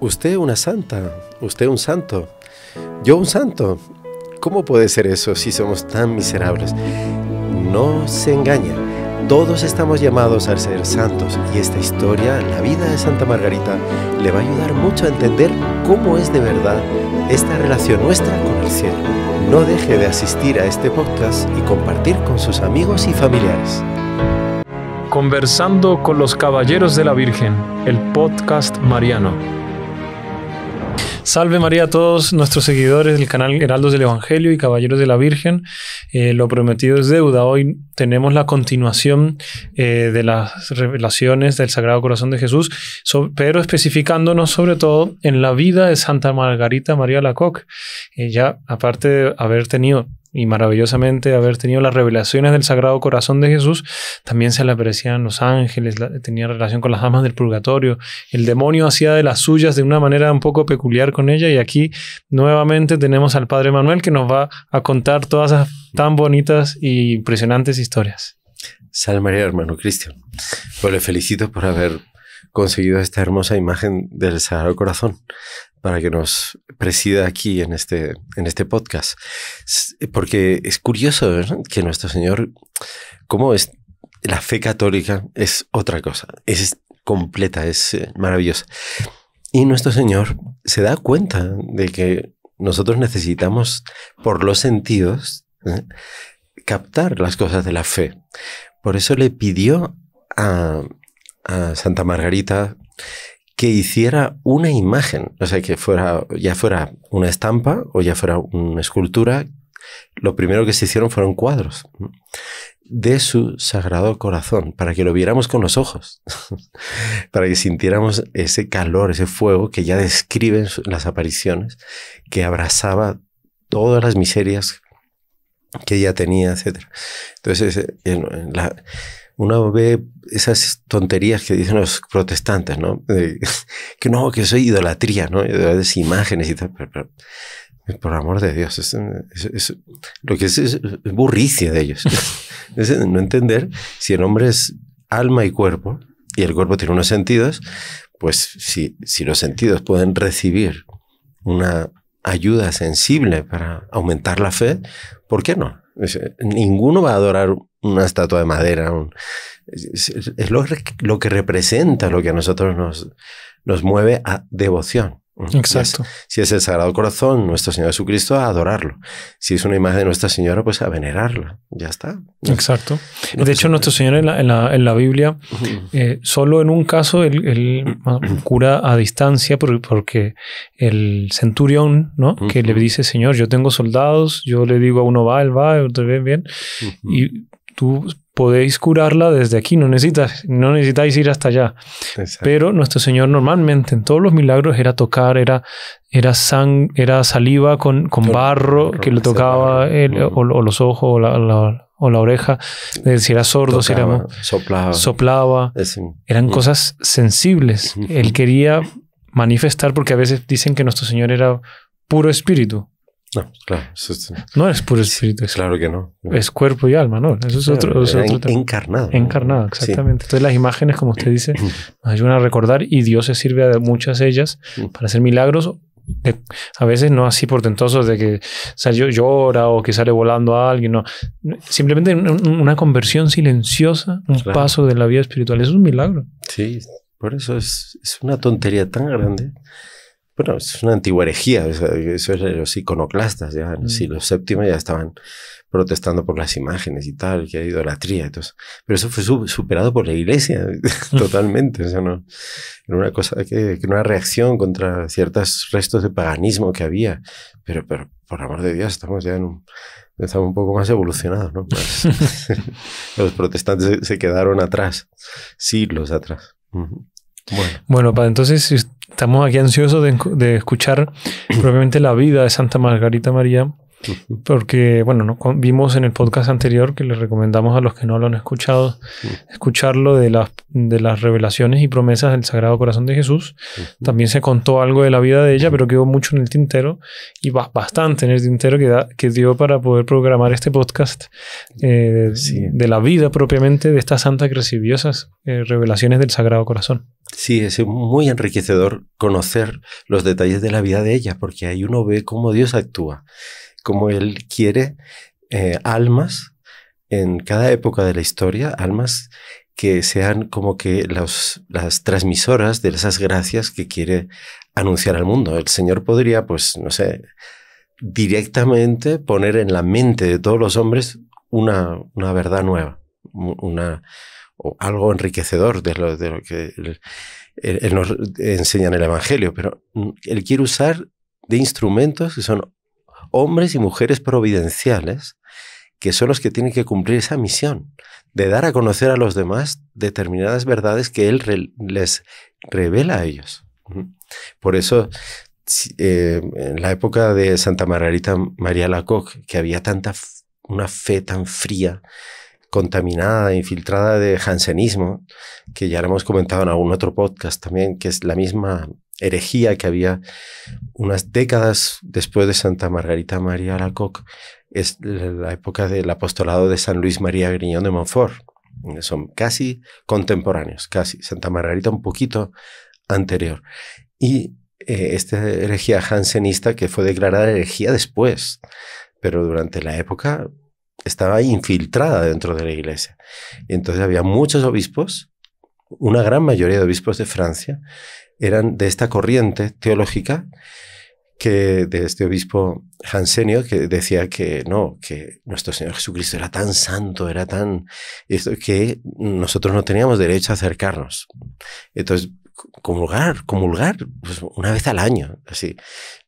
usted una santa, usted un santo, yo un santo. ¿Cómo puede ser eso si somos tan miserables? No se engaña. Todos estamos llamados a ser santos y esta historia, la vida de Santa Margarita, le va a ayudar mucho a entender cómo es de verdad esta relación nuestra con el cielo. No deje de asistir a este podcast y compartir con sus amigos y familiares. Conversando con los Caballeros de la Virgen, el podcast Mariano. Salve María a todos nuestros seguidores del canal Heraldos del Evangelio y Caballeros de la Virgen. Eh, lo prometido es deuda. Hoy tenemos la continuación eh, de las revelaciones del Sagrado Corazón de Jesús, pero especificándonos sobre todo en la vida de Santa Margarita María Lacoque. Ella, eh, aparte de haber tenido y maravillosamente haber tenido las revelaciones del Sagrado Corazón de Jesús, también se le aparecían los ángeles, tenía relación con las amas del purgatorio, el demonio hacía de las suyas de una manera un poco peculiar con ella y aquí nuevamente tenemos al Padre Manuel que nos va a contar todas esas tan bonitas e impresionantes historias. Salve María, hermano Cristian. Pues le felicito por haber conseguido esta hermosa imagen del Sagrado Corazón para que nos presida aquí en este, en este podcast. Porque es curioso ver que nuestro Señor, como es la fe católica, es otra cosa, es completa, es eh, maravillosa. Y nuestro Señor se da cuenta de que nosotros necesitamos, por los sentidos, ¿eh? captar las cosas de la fe. Por eso le pidió a, a Santa Margarita que hiciera una imagen, o sea, que fuera, ya fuera una estampa o ya fuera una escultura, lo primero que se hicieron fueron cuadros de su sagrado corazón, para que lo viéramos con los ojos, para que sintiéramos ese calor, ese fuego que ya describen las apariciones, que abrazaba todas las miserias que ella tenía, etc. Entonces, eh, en la, uno ve esas tonterías que dicen los protestantes, ¿no? que no, que eso es idolatría, ¿no? Es imágenes y tal, pero, por amor de Dios, es, lo que es, es de ellos. no entender si el hombre es alma y cuerpo, y el cuerpo tiene unos sentidos, pues si, si los sentidos pueden recibir una ayuda sensible para aumentar la fe, ¿por qué no? ninguno va a adorar una estatua de madera. Un, es, lo, que representa, lo que a nosotros nos, nos mueve a devoción. Exacto. si es el Sagrado Corazón, nuestro Señor Jesucristo, a adorarlo. Si es una imagen de Nuestra Señora, pues a venerarla. Ya está. Exacto. de hecho, Nuestro Señor en la, en la, Biblia, eh, solo en un caso, él, cura a distancia porque el centurión, ¿no? Que le dice, Señor, yo tengo soldados, yo le digo a uno va, él va, otro bien, bien. Y tú podéis curarla desde aquí, no, necesitas, no necesitáis ir hasta allá. Pero nuestro Señor normalmente en todos los milagros era tocar, era, era, sang, era saliva con, con barro, que le tocaba o, los ojos o la, o la oreja, si era sordo, si era... Soplaba. soplaba. Eran cosas sensibles. Él quería manifestar porque a veces dicen que nuestro Señor era puro espíritu. No, claro. es, no es puro espíritu. Es, claro que no, Es cuerpo y alma, ¿no? Eso es otro, Encarnado. Encarnado, exactamente. Entonces las imágenes, como usted dice, ayudan a recordar y Dios se sirve de muchas de ellas mm. para hacer milagros. a veces no así portentosos de que salió llora o que sale volando a alguien, no. Simplemente una conversión silenciosa, un paso de la vida espiritual. es un milagro. Sí, por eso es, es una tontería tan grande bueno, es una antigua herejía, eso es los iconoclastas, ya en los mm. siglo VII ya estaban protestando por las imágenes y tal, que hay idolatría. Entonces, pero eso fue superado por la iglesia totalmente. O sea, no, era una cosa que, una reacción contra ciertos restos de paganismo que había. Pero, pero por amor de Dios, estamos ya en un, un poco más evolucionados, ¿no? los protestantes se, quedaron atrás, siglos atrás. Bueno. bueno, para entonces, Estamos aquí ansiosos de, de escuchar propiamente la vida de Santa Margarita María porque, bueno, vimos en el podcast anterior que les recomendamos a los que no lo han escuchado escucharlo de las, de las revelaciones y promesas del Sagrado Corazón de Jesús. También se contó algo de la vida de ella, pero quedó mucho en el tintero y bastante en el tintero que, que dio para poder programar este podcast eh, de, la vida propiamente de esta santa que recibió esas eh, revelaciones del Sagrado Corazón. Sí, es muy enriquecedor conocer los detalles de la vida de ella, porque ahí uno ve cómo Dios actúa. Como él quiere eh, almas en cada época de la historia, almas que sean como que las transmisoras de esas gracias que quiere anunciar al mundo. El Señor podría, pues, no sé, directamente poner en la mente de todos los hombres una, una verdad nueva, una, algo enriquecedor de lo, de lo que nos enseña en el Evangelio, pero mm, él quiere usar de instrumentos que son hombres y mujeres providenciales que son los que tienen que cumplir esa misión de dar a conocer a los demás determinadas verdades que Él les revela a ellos. Por eso, eh, en la época de Santa Margarita María Lacoque, que había tanta una fe tan fría, contaminada, infiltrada de jansenismo, que ya lo hemos comentado en algún otro podcast también, que es la misma herejía que había unas décadas después de Santa Margarita María alacoc es la época del apostolado de San Luis María Griñón de Montfort. Son casi contemporáneos, casi. Santa Margarita un poquito anterior. Y eh, esta herejía jansenista que fue declarada herejía después, pero durante la época estaba infiltrada dentro de la iglesia. Entonces había muchos obispos, una gran mayoría de obispos de Francia eran de esta corriente teológica que de este obispo Hansenio que decía que no, que nuestro Señor Jesucristo era tan santo, era tan esto que nosotros no teníamos derecho a acercarnos. Entonces comulgar, comulgar pues una vez al año, así,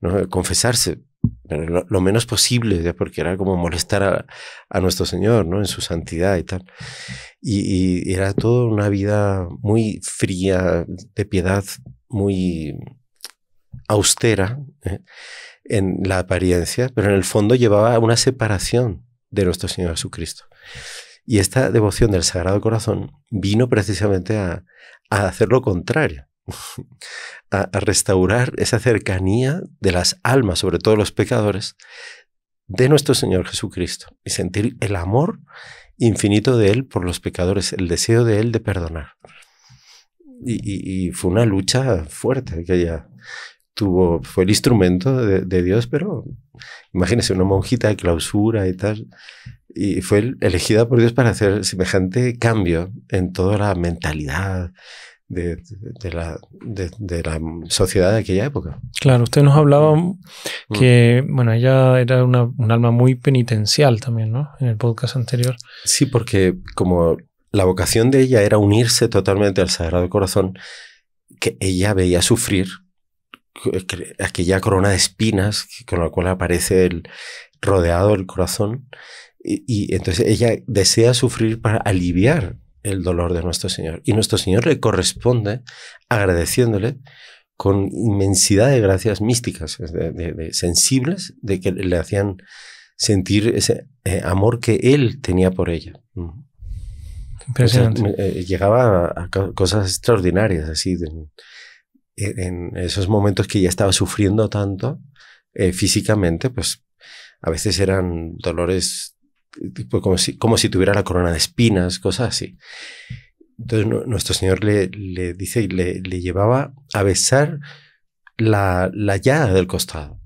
¿no? confesarse, lo, menos posible, porque era como molestar a, nuestro Señor, ¿no? En su santidad y tal. Y, era toda una vida muy fría, de piedad, muy austera ¿eh? en la apariencia, pero en el fondo llevaba una separación de nuestro Señor Jesucristo. Y esta devoción del Sagrado Corazón vino precisamente a, a hacer lo contrario, a, restaurar esa cercanía de las almas, sobre todo los pecadores, de nuestro Señor Jesucristo y sentir el amor infinito de Él por los pecadores, el deseo de Él de perdonar. Y, y, fue una lucha fuerte que ella tuvo, fue el instrumento de, de Dios, pero imagínese una monjita de clausura y tal, y fue elegida por Dios para hacer semejante cambio en toda la mentalidad, de, la, de, la, sociedad de aquella época. Claro, usted nos hablaba mm. que, bueno, ella era un alma muy penitencial también, ¿no? En el podcast anterior. Sí, porque como la vocación de ella era unirse totalmente al Sagrado Corazón, que ella veía sufrir aquella corona de espinas con la cual aparece el, rodeado el corazón. y entonces ella desea sufrir para aliviar el dolor de nuestro Señor. Y nuestro Señor le corresponde agradeciéndole con inmensidad de gracias místicas, de, sensibles, de que le hacían sentir ese eh, amor que él tenía por ella. Mm. Impresionante. Eh, llegaba a, cosas extraordinarias, así, eh, en, esos momentos que ella estaba sufriendo tanto físicamente, pues a veces eran dolores como, si, como si tuviera la corona de espinas, cosas así. Entonces nuestro Señor le, le dice y le, llevaba a besar la, la llaga del costado.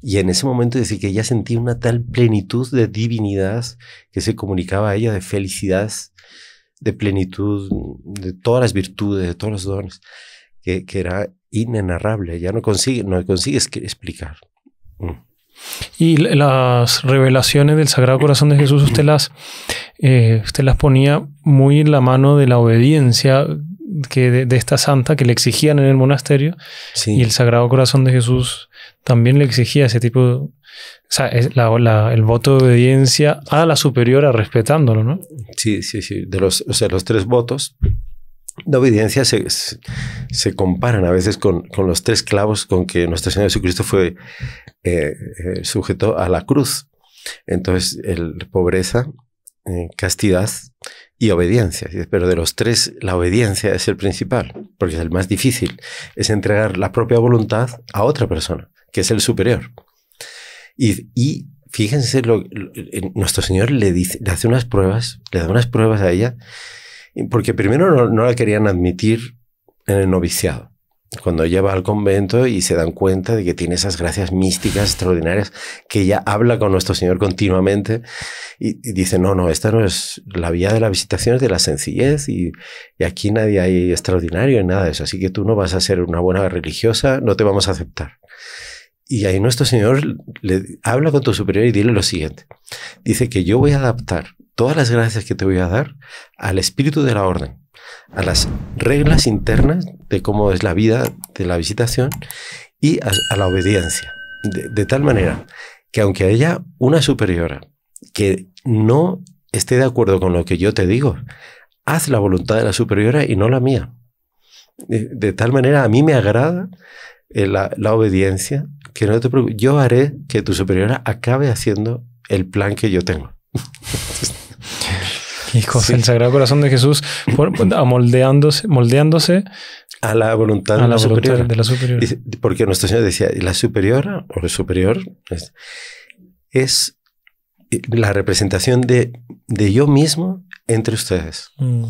Y en ese momento dice que ella sentía una tal plenitud de divinidad que se comunicaba a ella de felicidad, de plenitud, de todas las virtudes, de todos los dones, que, era inenarrable. Ya no consigue, no consigues explicar. Mm. Y las revelaciones del Sagrado Corazón de Jesús usted las, eh, usted las ponía muy en la mano de la obediencia que de, esta santa que le exigían en el monasterio. Y el Sagrado Corazón de Jesús también le exigía ese tipo, o sea, el voto de obediencia a la superiora respetándolo, ¿no? Sí, sí, sí. De los, o sea, los tres votos la obediencia se, se, comparan a veces con, los tres clavos con que nuestro Señor Jesucristo fue eh, eh, sujeto a la cruz. Entonces, pobreza, eh, castidad y obediencia. Pero de los tres, la obediencia es el principal, porque es el más difícil. Es entregar la propia voluntad a otra persona, que es el superior. Y, fíjense, lo, nuestro Señor le, dice, le hace unas pruebas, le da unas pruebas a ella porque primero no, la querían admitir en el noviciado cuando ella va al convento y se dan cuenta de que tiene esas gracias místicas extraordinarias, que ella habla con nuestro Señor continuamente y, dice, no, no, esta no es la vía de la visitación, es de la sencillez y, aquí nadie hay extraordinario y nada de eso, así que tú no vas a ser una buena religiosa, no te vamos a aceptar. Y ahí nuestro Señor le habla con tu superior y dile lo siguiente, dice que yo voy a adaptar todas las gracias que te voy a dar al espíritu de la orden, a las reglas internas de cómo es la vida de la visitación y a, la obediencia. De, tal manera que aunque haya una superiora que no esté de acuerdo con lo que yo te digo, haz la voluntad de la superiora y no la mía. De, tal manera a mí me agrada eh, la, la, obediencia, que no yo haré que tu superiora acabe haciendo el plan que yo tengo. el Sagrado Corazón de Jesús, moldeándose a la voluntad, de, la superior. Porque nuestro Señor decía, la superior o el superior es, la representación de, de, yo mismo entre ustedes. Mm.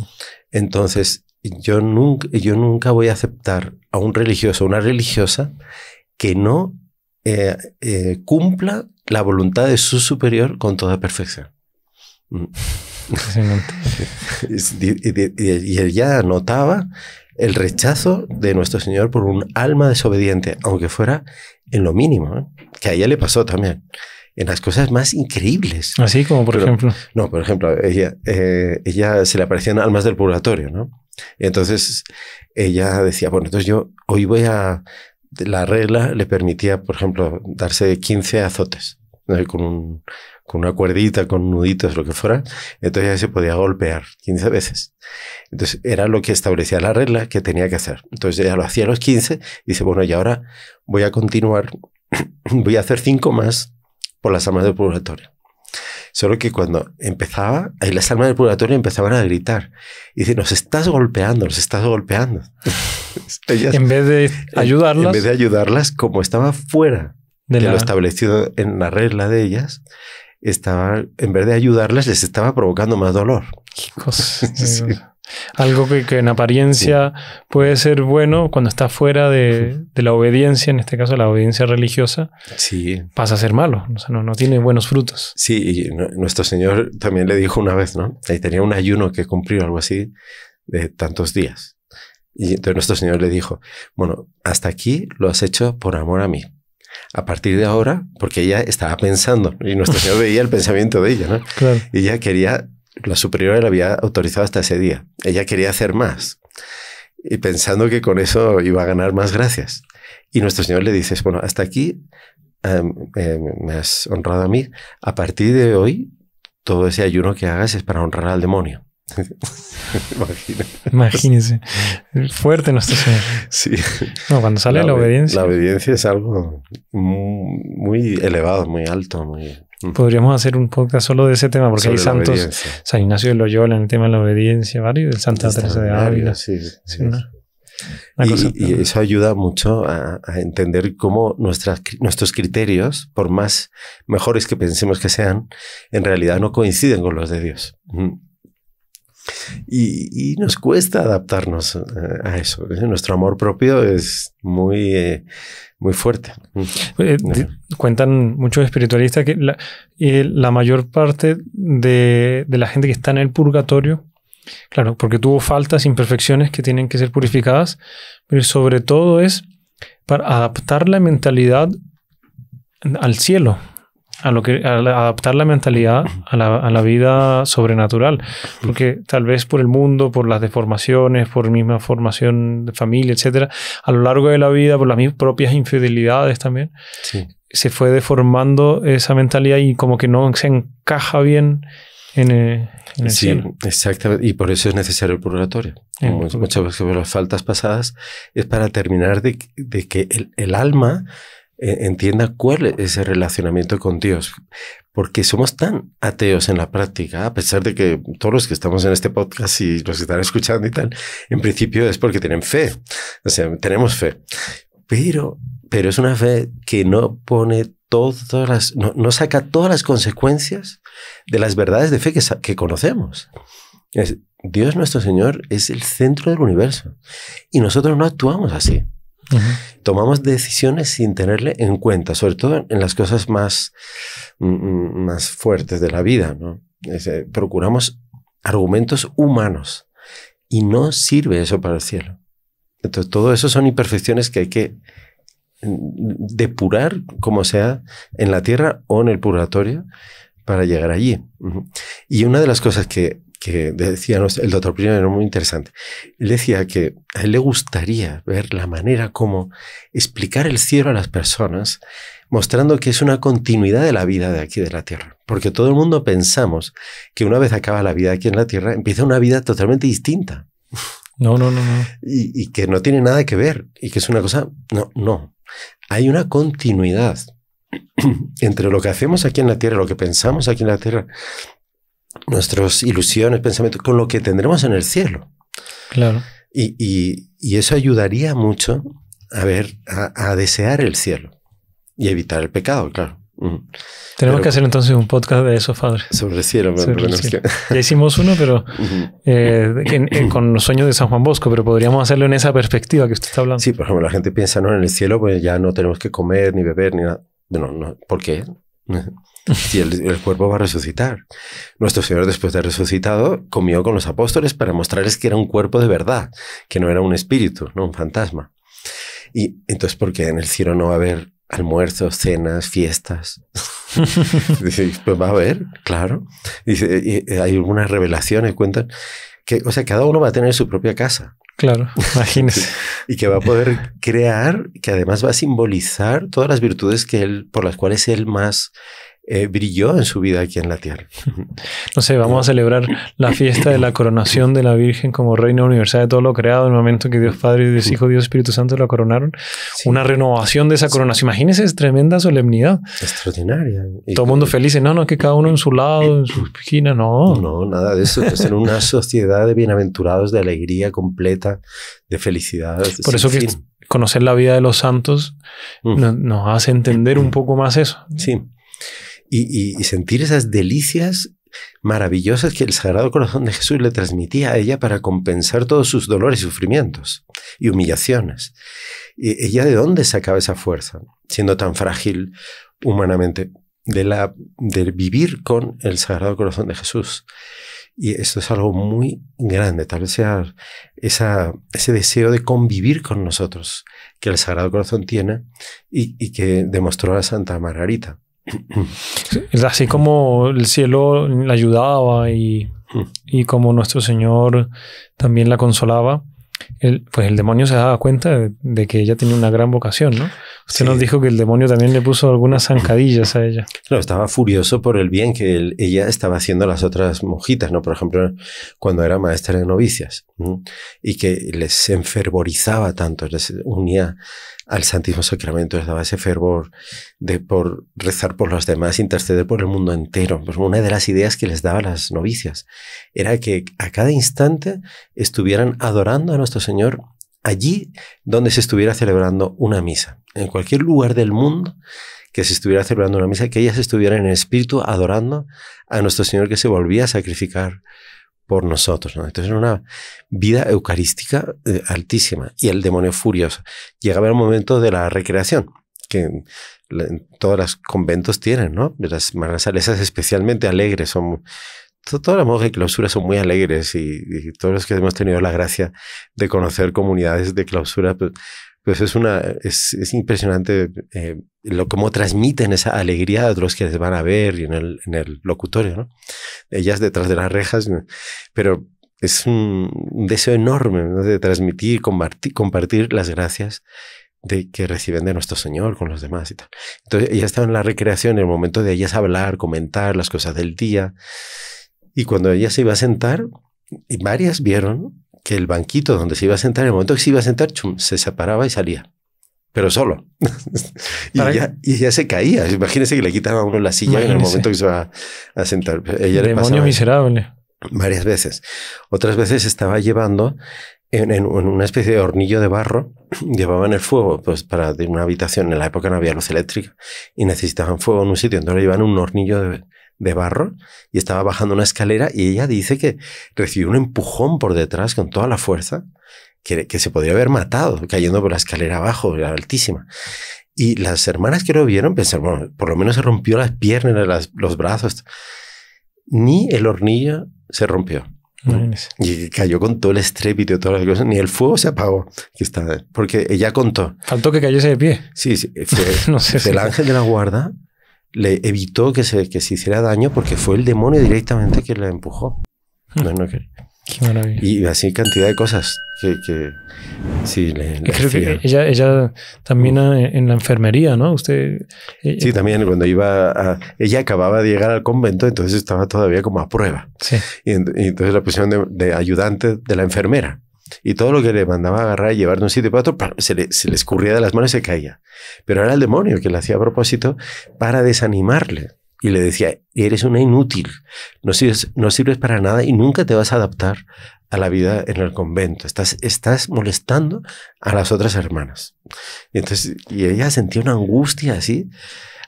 Entonces, yo nunca, yo nunca voy a aceptar a un religioso o una religiosa que no eh, eh, cumpla la voluntad de su superior con toda perfección. Mm y ella notaba el rechazo de nuestro Señor por un alma desobediente, aunque fuera en lo mínimo, ¿eh? que a ella le pasó también, en las cosas más increíbles. Así ¿Ah, como por ejemplo. No, por ejemplo, ella, eh, ella se le aparecían almas del purgatorio, ¿no? entonces ella decía, bueno, entonces yo hoy voy a... La regla le permitía, por ejemplo, darse 15 azotes con un, con una cuerdita, con nuditos, lo que fuera, entonces ya se podía golpear 15 veces. Entonces era lo que establecía la regla que tenía que hacer. Entonces ya lo hacía a los 15 y dice, bueno, y ahora voy a continuar, voy a hacer cinco más por las almas del purgatorio. Solo que cuando empezaba, ahí las almas del purgatorio empezaban a gritar. Y dice, nos estás golpeando, nos estás golpeando. en vez de ayudarlas. En, vez de ayudarlas, como estaba fuera de, lo establecido en la regla de ellas, estaba, en vez de ayudarles, les estaba provocando más dolor. Algo que, en apariencia puede ser bueno cuando está fuera de, la obediencia, en este caso la obediencia religiosa, pasa a ser malo, no, tiene buenos frutos. Sí, y nuestro Señor también le dijo una vez, ¿no? Ahí tenía un ayuno que cumplir, algo así, de tantos días. Y entonces nuestro Señor le dijo, bueno, hasta aquí lo has hecho por amor a mí, a partir de ahora, porque ella estaba pensando y nuestro Señor veía el pensamiento de ella, ¿no? Y ella quería, la superiora la había autorizado hasta ese día, ella quería hacer más y pensando que con eso iba a ganar más gracias. Y nuestro Señor le dice, bueno, hasta aquí em, em, me has honrado a mí, a partir de hoy todo ese ayuno que hagas es para honrar al demonio. Imagínense. Fuerte nuestro Señor. Sí. cuando sale la, obediencia. La obediencia es algo muy, elevado, muy alto, Podríamos hacer un podcast solo de ese tema, porque hay santos, San Ignacio de Loyola en el tema de la obediencia, varios, del Santa Teresa de Ávila. Sí, Y, eso ayuda mucho a, entender cómo nuestras, nuestros criterios, por más mejores que pensemos que sean, en realidad no coinciden con los de Dios. Y, nos cuesta adaptarnos eh, a, eso. Nuestro amor propio es muy, eh, muy fuerte. Eh, cuentan muchos espiritualistas que la, mayor parte de, de, la gente que está en el purgatorio, claro, porque tuvo faltas, imperfecciones que tienen que ser purificadas, pero sobre todo es para adaptar la mentalidad al cielo, a lo que adaptar la mentalidad a la, vida sobrenatural porque tal vez por el mundo por las deformaciones por misma formación de familia etcétera a lo largo de la vida por las mis propias infidelidades también se fue deformando esa mentalidad y como que no se encaja bien en, eh, en el sí, exactamente. Y por eso es necesario el purgatorio. muchas veces las faltas pasadas es para terminar de, que el alma e-, entienda cuál es ese relacionamiento con Dios, porque somos tan ateos en la práctica, a pesar de que todos los que estamos en este podcast y los que están escuchando y tal, en principio es porque tienen fe, o sea, tenemos fe, pero, pero es una fe que no pone todas las, no, saca todas las consecuencias de las verdades de fe que, conocemos. Dios nuestro Señor es el centro del universo y nosotros no actuamos así. Tomamos decisiones sin tenerle en cuenta, sobre todo en las cosas más, mm, mm, más fuertes de la vida. procuramos argumentos humanos y no sirve eso para el cielo. Entonces, todo eso son imperfecciones que hay que mm, depurar como sea en la tierra o en el purgatorio para llegar allí. Y una de las cosas que que decía el doctor Primero, era muy interesante. le decía que a él le gustaría ver la manera como explicar el cielo a las personas, mostrando que es una continuidad de la vida de aquí de la Tierra. Porque todo el mundo pensamos que una vez acaba la vida aquí en la Tierra, empieza una vida totalmente distinta. No, no, no, no. Y, y que no tiene nada que ver y que es una cosa, no, no. Hay una continuidad entre lo que hacemos aquí en la Tierra, lo que pensamos aquí en la Tierra nuestras ilusiones, pensamientos, con lo que tendremos en el cielo. Claro. Y, eso ayudaría mucho a ver, a, desear el cielo y evitar el pecado, claro. Tenemos que hacer entonces un podcast de eso, padre. Sobre el cielo, Ya hicimos uno, pero eh, con los sueños de San Juan Bosco, pero podríamos hacerlo en esa perspectiva que usted está hablando. Sí, por ejemplo, la gente piensa, no, en el cielo pues ya no tenemos que comer ni beber ni nada. No, no, ¿por qué? si el, cuerpo va a resucitar. Nuestro Señor, después de resucitado, comió con los apóstoles para mostrarles que era un cuerpo de verdad, que no era un espíritu, no un fantasma. Y entonces, ¿por qué en el cielo no va a haber almuerzos, cenas, fiestas? Dice, pues va a haber, claro. Dice, eh, hay algunas revelaciones, cuentan que, o sea, cada uno va a tener su propia casa. Claro, imagínese. y que va a poder crear, que además va a simbolizar todas las virtudes que él, por las cuales él más eh, brilló en su vida aquí en la tierra. No sé, vamos a celebrar la fiesta de la coronación de la Virgen como Reina Universal de todo lo creado, en el momento que Dios Padre, y Dios Hijo, Dios Espíritu Santo la coronaron. Una renovación de esa coronación. Imagínense, es tremenda solemnidad. Extraordinaria. todo mundo feliz. ¿eh? No, no, que cada uno en su lado, en su esquina, no. No, nada de eso. Es en una sociedad de bienaventurados, de alegría completa, de felicidad. Por eso que conocer la vida de los santos nos hace entender un poco más eso. Sí y, sentir esas delicias maravillosas que el Sagrado Corazón de Jesús le transmitía a ella para compensar todos sus dolores y sufrimientos y humillaciones. ¿Y ¿Ella de dónde sacaba esa fuerza, siendo tan frágil humanamente? De, la, de vivir con el Sagrado Corazón de Jesús. Y esto es algo muy grande, tal vez sea esa, ese deseo de convivir con nosotros que el Sagrado Corazón tiene y, y que demostró la Santa Margarita. Así como el cielo la ayudaba y, mm. y como nuestro Señor también la consolaba, el, pues el demonio se daba cuenta de, de, que ella tenía una gran vocación, ¿no? Usted nos dijo que el demonio también le puso algunas zancadillas a ella. No estaba furioso por el bien que ella estaba haciendo a las otras monjitas, ¿no? Por ejemplo, cuando era maestra de novicias, y que les enfervorizaba tanto, les unía al Santísimo Sacramento, les daba ese fervor de por rezar por los demás, interceder por el mundo entero. Pues una de las ideas que les daba a las novicias era que a cada instante estuvieran adorando a nuestro Señor allí donde se estuviera celebrando una misa en cualquier lugar del mundo, que se estuviera celebrando una misa, que ellas estuvieran en espíritu adorando a nuestro Señor que se volvía a sacrificar por nosotros. ¿no? Entonces era una vida eucarística eh, altísima y el demonio furioso. Llegaba el momento de la recreación, que todos los conventos tienen, ¿no? Las salesas especialmente alegres son... Todas las monjas de clausura son muy alegres y, todos los que hemos tenido la gracia de conocer comunidades de clausura, pues, pues es una, es, impresionante eh, lo cómo transmiten esa alegría a los que les van a ver y en el, en el locutorio, ¿no? Ellas detrás de las rejas, pero es un, deseo enorme de transmitir, compartir, compartir las gracias de que reciben de nuestro Señor con los demás y tal. Entonces ella estaba en la recreación, en el momento de ellas hablar, comentar las cosas del día. Y cuando ella se iba a sentar, y varias vieron que el banquito donde se iba a sentar, en el momento que se iba a sentar, chum, se separaba y salía, pero solo. y, ya, se caía. imagínese que le quitaban a uno la silla en el momento que se va a sentar. Ella Demonio miserable. Varias veces. Otras veces estaba llevando en, una especie de hornillo de barro, llevaban el fuego, pues para una habitación, en la época no había luz eléctrica, y necesitaban fuego en un sitio, entonces llevaban un hornillo de, de barro y estaba bajando una escalera y ella dice que recibió un empujón por detrás con toda la fuerza que, se podría haber matado cayendo por la escalera abajo, era altísima. Y las hermanas que lo vieron pensaron, bueno, por lo menos se rompió las piernas, las, los brazos. Ni el hornillo se rompió. Y cayó con todo el estrépito y todas las cosas. Ni el fuego se apagó. Que está, porque ella contó. Faltó que cayese de pie. Sí, sí. Fue, no el ángel de la guarda le evitó que se, se hiciera daño porque fue el demonio directamente que la empujó. Hmm. Y así cantidad de cosas que, que sí le, ella, ella también en la enfermería, ¿no? Usted. Eh, sí, eh, también cuando iba a, Ella acababa de llegar al convento, entonces estaba todavía como a prueba. Sí. Y, entonces la pusieron de, ayudante de la enfermera. Y todo lo que le mandaba agarrar y llevar de un sitio a otro, se le, se le escurría de las manos y se caía. Pero era el demonio que le hacía a propósito para desanimarle. Y le decía, eres una inútil, no sirves, no sirves para nada y nunca te vas a adaptar a la vida en el convento. Estás, estás molestando a las otras hermanas. Y entonces, y ella sentía una angustia así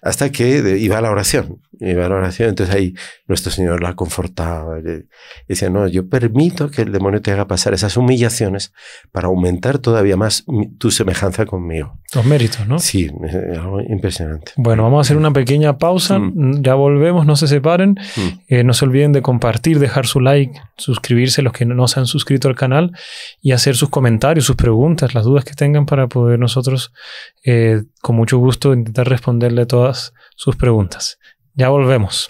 hasta que iba a la oración, iba a la oración, entonces ahí nuestro Señor la confortaba, y decía, no, yo permito que el demonio te haga pasar esas humillaciones para aumentar todavía más tu semejanza conmigo. Los méritos, ¿no? Sí, algo impresionante. Bueno, vamos a hacer una pequeña pausa, mm. Mm, ya volvemos, no se separen, mm. eh, no se olviden de compartir, dejar su like, suscribirse los que no se han suscrito al canal y hacer sus comentarios, sus preguntas, las dudas que tengan para poder nosotros eh, con mucho gusto intentar responderle todas sus preguntas. Ya volvemos.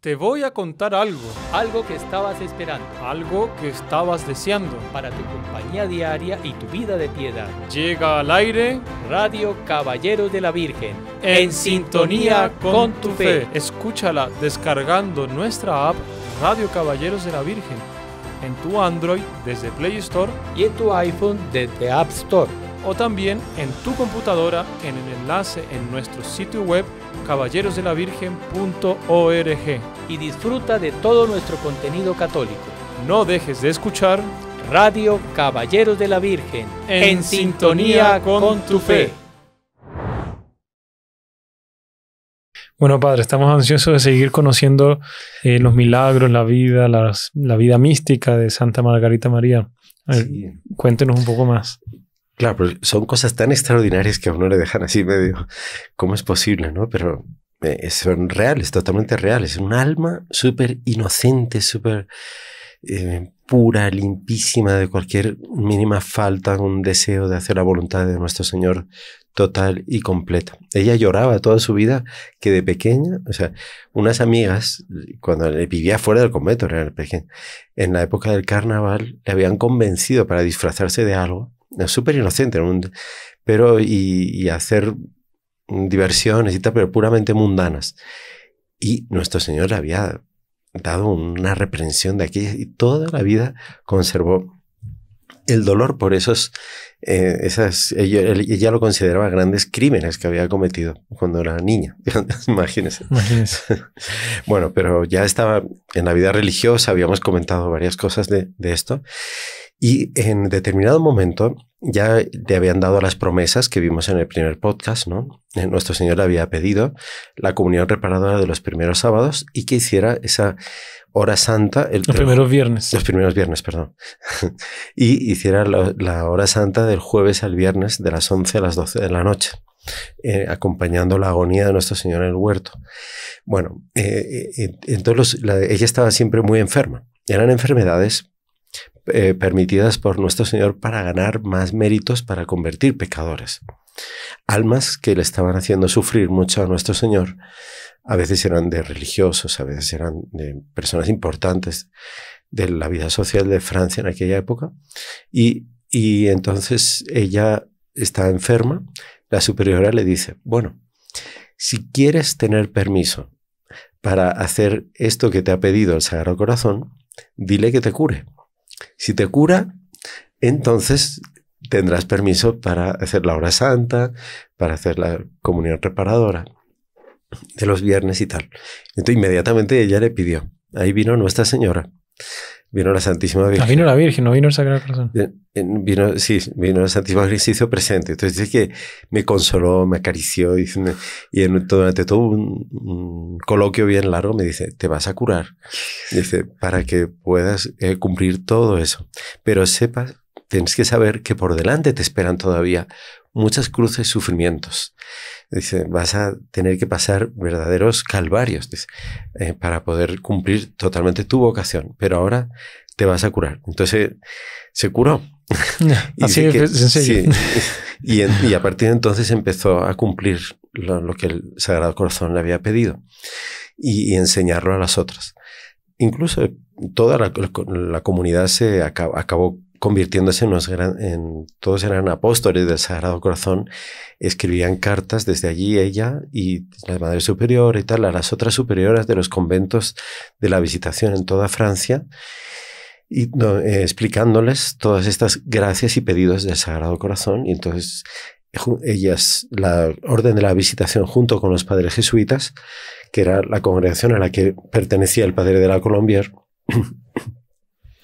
Te voy a contar algo, algo que estabas esperando, algo que estabas deseando para tu compañía diaria y tu vida de piedad. Llega al aire Radio Caballeros de la Virgen, en, sintonía con, tu fe. Escúchala descargando nuestra app Radio Caballeros de la Virgen en tu Android desde Play Store y en tu iPhone desde App Store o también en tu computadora en el enlace en nuestro sitio web caballerosdelavirgen.org. Y disfruta de todo nuestro contenido católico. No dejes de escuchar Radio Caballeros de la Virgen en, sintonía con, tu fe. Bueno, Padre, estamos ansiosos de seguir conociendo eh, los milagros, la vida, la vida mística de Santa Margarita María. Cuéntenos un poco más. Claro, son cosas tan extraordinarias que a uno le dejan así medio, ¿cómo es posible? ¿no? Pero eh, eh, son reales, totalmente reales. Un alma súper inocente, súper eh, pura, limpísima de cualquier mínima falta, un deseo de hacer la voluntad de nuestro Señor total y completa. Ella lloraba toda su vida que de pequeña, o sea, unas amigas, cuando vivía fuera del convento, en la época del carnaval, le habían convencido para disfrazarse de algo súper inocente, pero y, hacer diversiones y tal, pero puramente mundanas. Y nuestro Señor había dado una reprensión de aquí y toda la vida conservó el dolor por esos, eh, esas, ella, lo consideraba grandes crímenes que había cometido cuando era niña. Imagínense. Imagínense. bueno, pero ya estaba en la vida religiosa, habíamos comentado varias cosas de, de esto. Y en determinado momento ya le habían dado las promesas que vimos en el primer podcast, ¿no? Eh, nuestro Señor le había pedido la comunión reparadora de los primeros sábados y que hiciera esa hora santa. El, los primeros viernes. Los primeros viernes, perdón. y hiciera la, hora santa del jueves al viernes de las 11 a las 12 de la noche. Eh, acompañando la agonía de Nuestro Señor en el huerto. Bueno, eh, entonces ella estaba siempre muy enferma. Eran enfermedades eh, permitidas por nuestro Señor para ganar más méritos para convertir pecadores. Almas que le estaban haciendo sufrir mucho a nuestro Señor, a veces eran de religiosos, a veces eran de personas importantes de la vida social de Francia en aquella época, y, y entonces ella está enferma, la superiora le dice, bueno, si quieres tener permiso para hacer esto que te ha pedido el Sagrado Corazón, dile que te cure. Si te cura, entonces tendrás permiso para hacer la hora santa, para hacer la comunión reparadora de los viernes y tal. Entonces inmediatamente ella le pidió, ahí vino Nuestra Señora Vino la Santísima Virgen. Ah, vino la Virgen, no vino el Sagrado Corazón. Eh, eh, vino, sí, vino la Santísima Virgen se hizo presente. Entonces dice que me consoló, me acarició y, y en, durante todo un, coloquio bien largo me dice, te vas a curar. Dice, para que puedas eh, cumplir todo eso. Pero sepas, tienes que saber que por delante te esperan todavía muchas cruces sufrimientos. Dice, vas a tener que pasar verdaderos calvarios eh, para poder cumplir totalmente tu vocación, pero ahora te vas a curar. Entonces se curó. y a partir de entonces empezó a cumplir lo, que el Sagrado Corazón le había pedido y, enseñarlo a las otras. Incluso toda la, comunidad se acabó convirtiéndose en, los en, todos eran apóstoles del Sagrado Corazón, escribían cartas desde allí ella y la Madre Superior y tal, a las otras superioras de los conventos de la Visitación en toda Francia, y, eh, explicándoles todas estas gracias y pedidos del Sagrado Corazón. Y entonces ellas, la Orden de la Visitación junto con los padres jesuitas, que era la congregación a la que pertenecía el padre de la Colombier,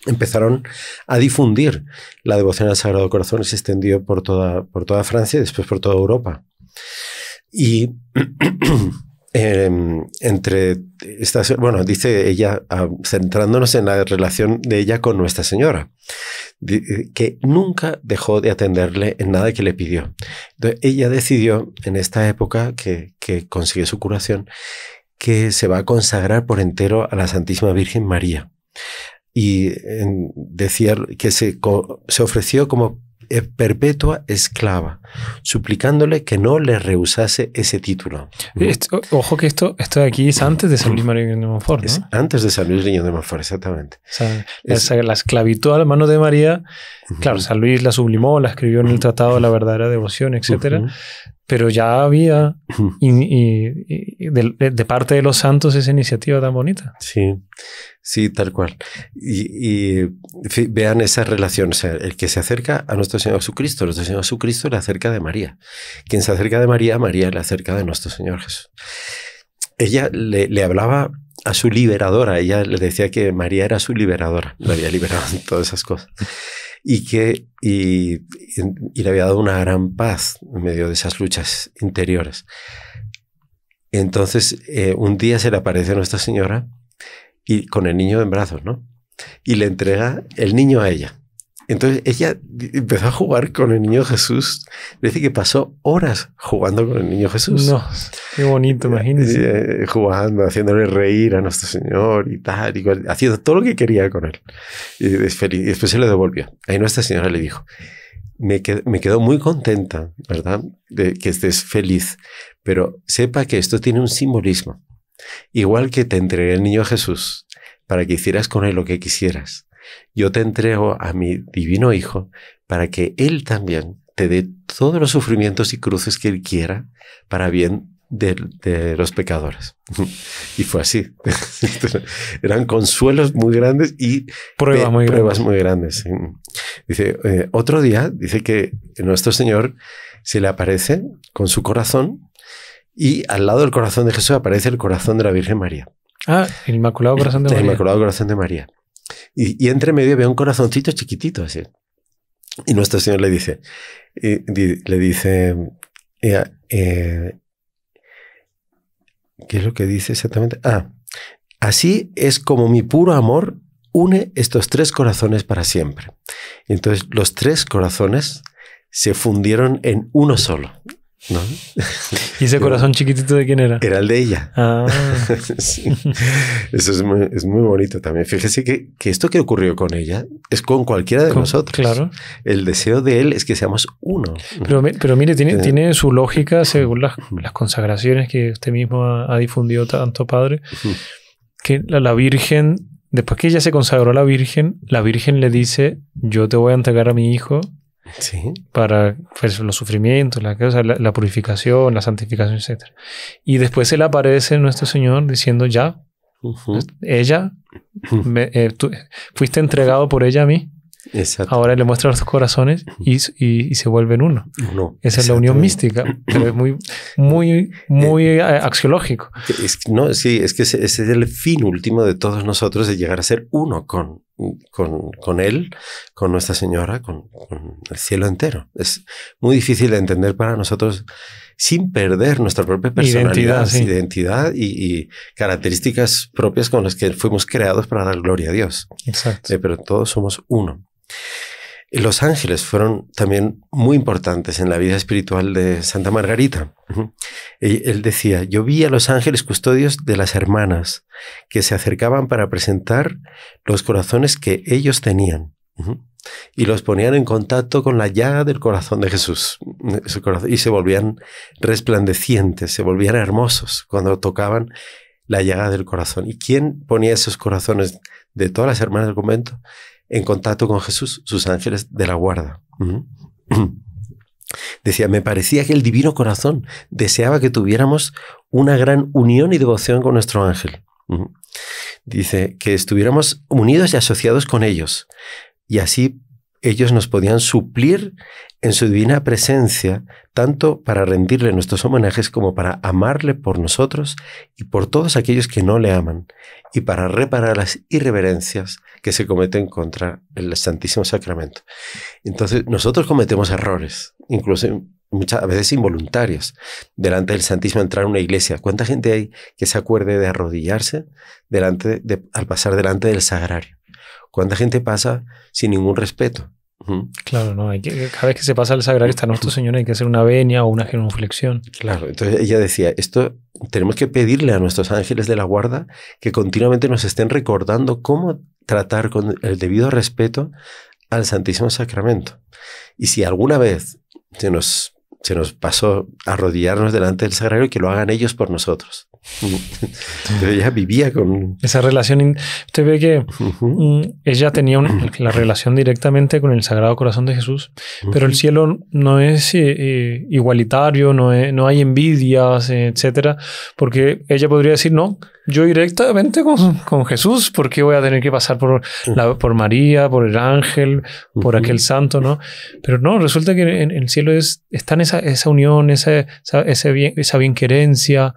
empezaron a difundir la devoción al Sagrado Corazón y se extendió por toda, por toda Francia y después por toda Europa. Y em, entre estas, bueno, dice ella, ah, centrándonos en la relación de ella con Nuestra Señora, que nunca dejó de atenderle en nada que le pidió. Entonces, ella decidió en esta época que, que consiguió su curación que se va a consagrar por entero a la Santísima Virgen María y decía que se, se ofreció como eh, perpetua esclava, suplicándole que no le rehusase ese título. ojo que esto, esto de aquí es antes de San Luis de Monfort. ¿no? antes de San Luis de Monfort, exactamente. la, esclavitud a la mano de María, claro, San Luis la sublimó, la escribió en el Tratado de la Verdadera Devoción, etc pero ya había y, de, parte de los santos esa iniciativa tan bonita. Sí, sí, tal cual. Y, vean esa relación, o sea, el que se acerca a nuestro Señor Jesucristo, nuestro Señor Jesucristo le acerca de María. Quien se acerca de María, María le acerca de nuestro Señor Jesús. Ella le, hablaba a su liberadora, ella le decía que María era su liberadora, la había liberado en todas esas cosas y que y, le había dado una gran paz en medio de esas luchas interiores. Entonces, eh, un día se le aparece Nuestra Señora y con el niño en brazos, ¿no? Y le entrega el niño a ella. Entonces ella empezó a jugar con el niño Jesús. Dice que pasó horas jugando con el niño Jesús. No, qué bonito, eh, imagínense. Eh, jugando, haciéndole reír a nuestro Señor y tal, haciendo todo lo que quería con él. Y, después se lo devolvió. Ahí nuestra Señora le dijo, me, quedo muy contenta, ¿verdad? De que estés feliz, pero sepa que esto tiene un simbolismo. Igual que te entregué el niño Jesús para que hicieras con él lo que quisieras yo te entrego a mi divino Hijo para que Él también te dé todos los sufrimientos y cruces que Él quiera para bien de, los pecadores. y fue así. Eran consuelos muy grandes y pruebas muy grandes. Dice, eh, otro día, dice que nuestro Señor se le aparece con su corazón y al lado del corazón de Jesús aparece el corazón de la Virgen María. Ah, el Inmaculado Corazón de María. El Inmaculado Corazón de María. Y, entre medio veo un corazoncito chiquitito así. Y nuestro Señor le dice, eh, le dice, eh, eh, ¿qué es lo que dice exactamente? Ah, así es como mi puro amor une estos tres corazones para siempre. Entonces los tres corazones se fundieron en uno solo. ¿no? ¿Y ese corazón chiquitito de quién era? Era el de ella. Ah. sí. Eso es muy, bonito también. Fíjese que, esto que ocurrió con ella es con cualquiera de nosotros. Claro. El deseo de él es que seamos uno. Pero, pero mire, tiene, eh. tiene su lógica según las, consagraciones que usted mismo ha, difundido tanto, Padre, que la, la Virgen, después que ella se consagró a la Virgen, la Virgen le dice, yo te voy a entregar a mi hijo Sí, para pues, los sufrimientos, la, la, purificación, la santificación, etc. Y después él aparece nuestro Señor diciendo, ya, ella, me, eh, fuiste entregado por ella a mí, Ahora le muestra los corazones y, se vuelven uno. Esa es la unión mística, pero es muy, muy, muy eh, eh, axiológico. no, sí, es que ese, es el fin último de todos nosotros, de llegar a ser uno con, con, con Él, con Nuestra Señora, con, el cielo entero. Es muy difícil de entender para nosotros sin perder nuestra propia personalidad, identidad, y, características propias con las que fuimos creados para dar gloria a Dios. Exacto. Eh, pero todos somos uno. Los ángeles fueron también muy importantes en la vida espiritual de Santa Margarita. E, él decía, yo vi a los ángeles custodios de las hermanas que se acercaban para presentar los corazones que ellos tenían y los ponían en contacto con la llaga del corazón de Jesús y se volvían resplandecientes, se volvían hermosos cuando tocaban la llaga del corazón. ¿Y quién ponía esos corazones de todas las hermanas del convento? en contacto con Jesús, sus ángeles de la guarda. Decía, me parecía que el divino corazón deseaba que tuviéramos una gran unión y devoción con nuestro ángel. Dice, que estuviéramos unidos y asociados con ellos. Y así ellos nos podían suplir en su divina presencia, tanto para rendirle nuestros homenajes como para amarle por nosotros y por todos aquellos que no le aman, y para reparar las irreverencias que se cometen contra el Santísimo Sacramento. Entonces, nosotros cometemos errores, incluso muchas veces involuntarios, delante del Santísimo entrar a una iglesia. ¿Cuánta gente hay que se acuerde de arrodillarse delante al pasar delante del sagrario? ¿Cuánta gente pasa sin ningún respeto? Claro, no, cada vez que se pasa el sagrario está nuestro Señor hay que hacer una venia o una genuflexión. Claro, entonces ella decía, esto tenemos que pedirle a nuestros ángeles de la guarda que continuamente nos estén recordando cómo tratar con el debido respeto al Santísimo Sacramento. Y si alguna vez se nos, se nos pasó arrodillarnos delante del sagrario, que lo hagan ellos por nosotros ella vivía con... Esa relación, usted ve que mm, ella tenía la relación directamente con el Sagrado Corazón de Jesús, pero el cielo no es eh, eh, igualitario, no, no, hay envidias, etcétera, porque ella podría decir, no, yo directamente con, con Jesús, porque voy a tener que pasar por, la, por María, por el ángel, por aquel santo, ¿no? Pero no, resulta que en, el cielo es, está en esa, esa unión, esa, bien, esa bienquerencia,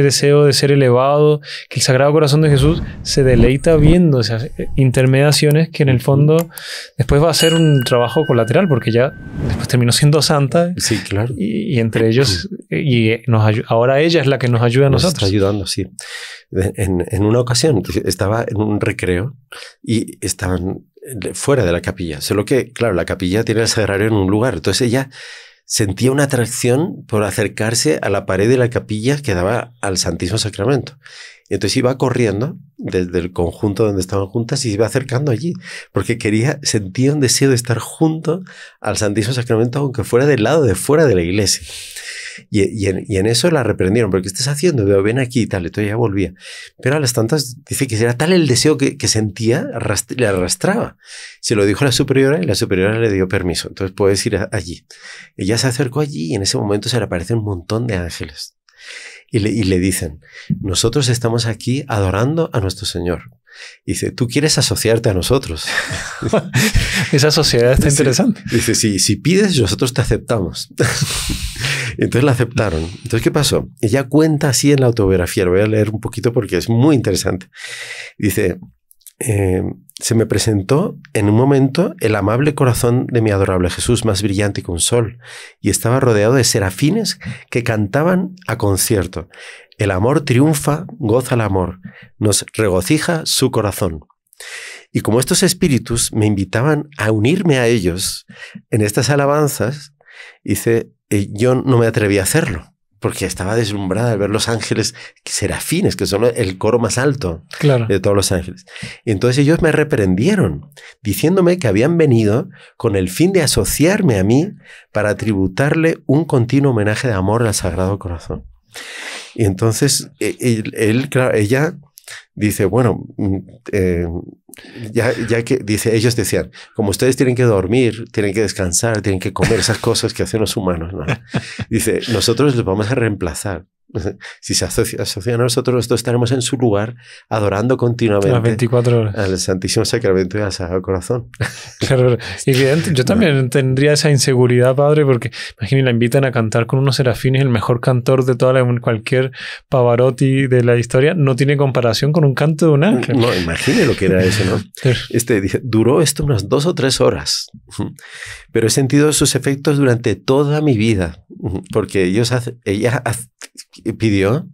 deseo de ser elevado, que el Sagrado Corazón de Jesús se deleita viendo esas eh, intermediaciones que en el fondo después va a ser un trabajo colateral, porque ya después terminó siendo santa. Sí, claro. Y, entre ellos, eh, y eh, nos ahora ella es la que nos ayuda a nosotros. ayudando, sí. En, en una ocasión estaba en un recreo y estaban fuera de la capilla, solo que, claro, la capilla tiene el sagrario en un lugar, entonces ella sentía una atracción por acercarse a la pared de la capilla que daba al Santísimo Sacramento. Entonces iba corriendo desde el conjunto donde estaban juntas y se iba acercando allí, porque quería, sentía un deseo de estar junto al Santísimo Sacramento, aunque fuera del lado de fuera de la iglesia. Y, en, eso la reprendieron, porque ¿qué estás haciendo? Veo, ven aquí y tal, entonces ella volvía. Pero a las tantas dice que era tal el deseo que, sentía, le arrastraba. Se lo dijo a la superiora y la superiora le dio permiso, entonces puedes ir allí. Ella se acercó allí y en ese momento se le aparece un montón de ángeles y le, dicen, nosotros estamos aquí adorando a nuestro Señor. dice, tú quieres asociarte a nosotros. Esa sociedad está interesante. Dice, si, si pides, nosotros te aceptamos. Entonces la aceptaron. Entonces, ¿qué pasó? Ella cuenta así en la autobiografía, lo voy a leer un poquito porque es muy interesante. Dice, eh, se me presentó en un momento el amable corazón de mi adorable Jesús, más brillante que un sol, y estaba rodeado de serafines que cantaban a concierto. El amor triunfa, goza el amor, nos regocija su corazón. Y como estos espíritus me invitaban a unirme a ellos en estas alabanzas, hice, eh, yo no me atreví a hacerlo porque estaba deslumbrada al ver los ángeles serafines, que son el coro más alto de todos los ángeles. Y Entonces ellos me reprendieron, diciéndome que habían venido con el fin de asociarme a mí para tributarle un continuo homenaje de amor al Sagrado Corazón. Y entonces él, e, ella dice, bueno, mm, eh, ya, que dice, ellos decían, como ustedes tienen que dormir, tienen que descansar, tienen que comer esas cosas que hacen los humanos, dice, nosotros los vamos a reemplazar si se asocia, a nosotros, dos estaremos en su lugar adorando continuamente 24 horas. al Santísimo Sacramento y al Sagrado Corazón. Claro, yo también tendría esa inseguridad, padre, porque imagínense, la invitan a cantar con unos serafines, el mejor cantor de toda la, cualquier Pavarotti de la historia, no tiene comparación con un canto de un ángel. No, lo que era eso, ¿no? Este, duró esto unas dos o tres horas, pero he sentido sus efectos durante toda mi vida, porque ellos, ella pidió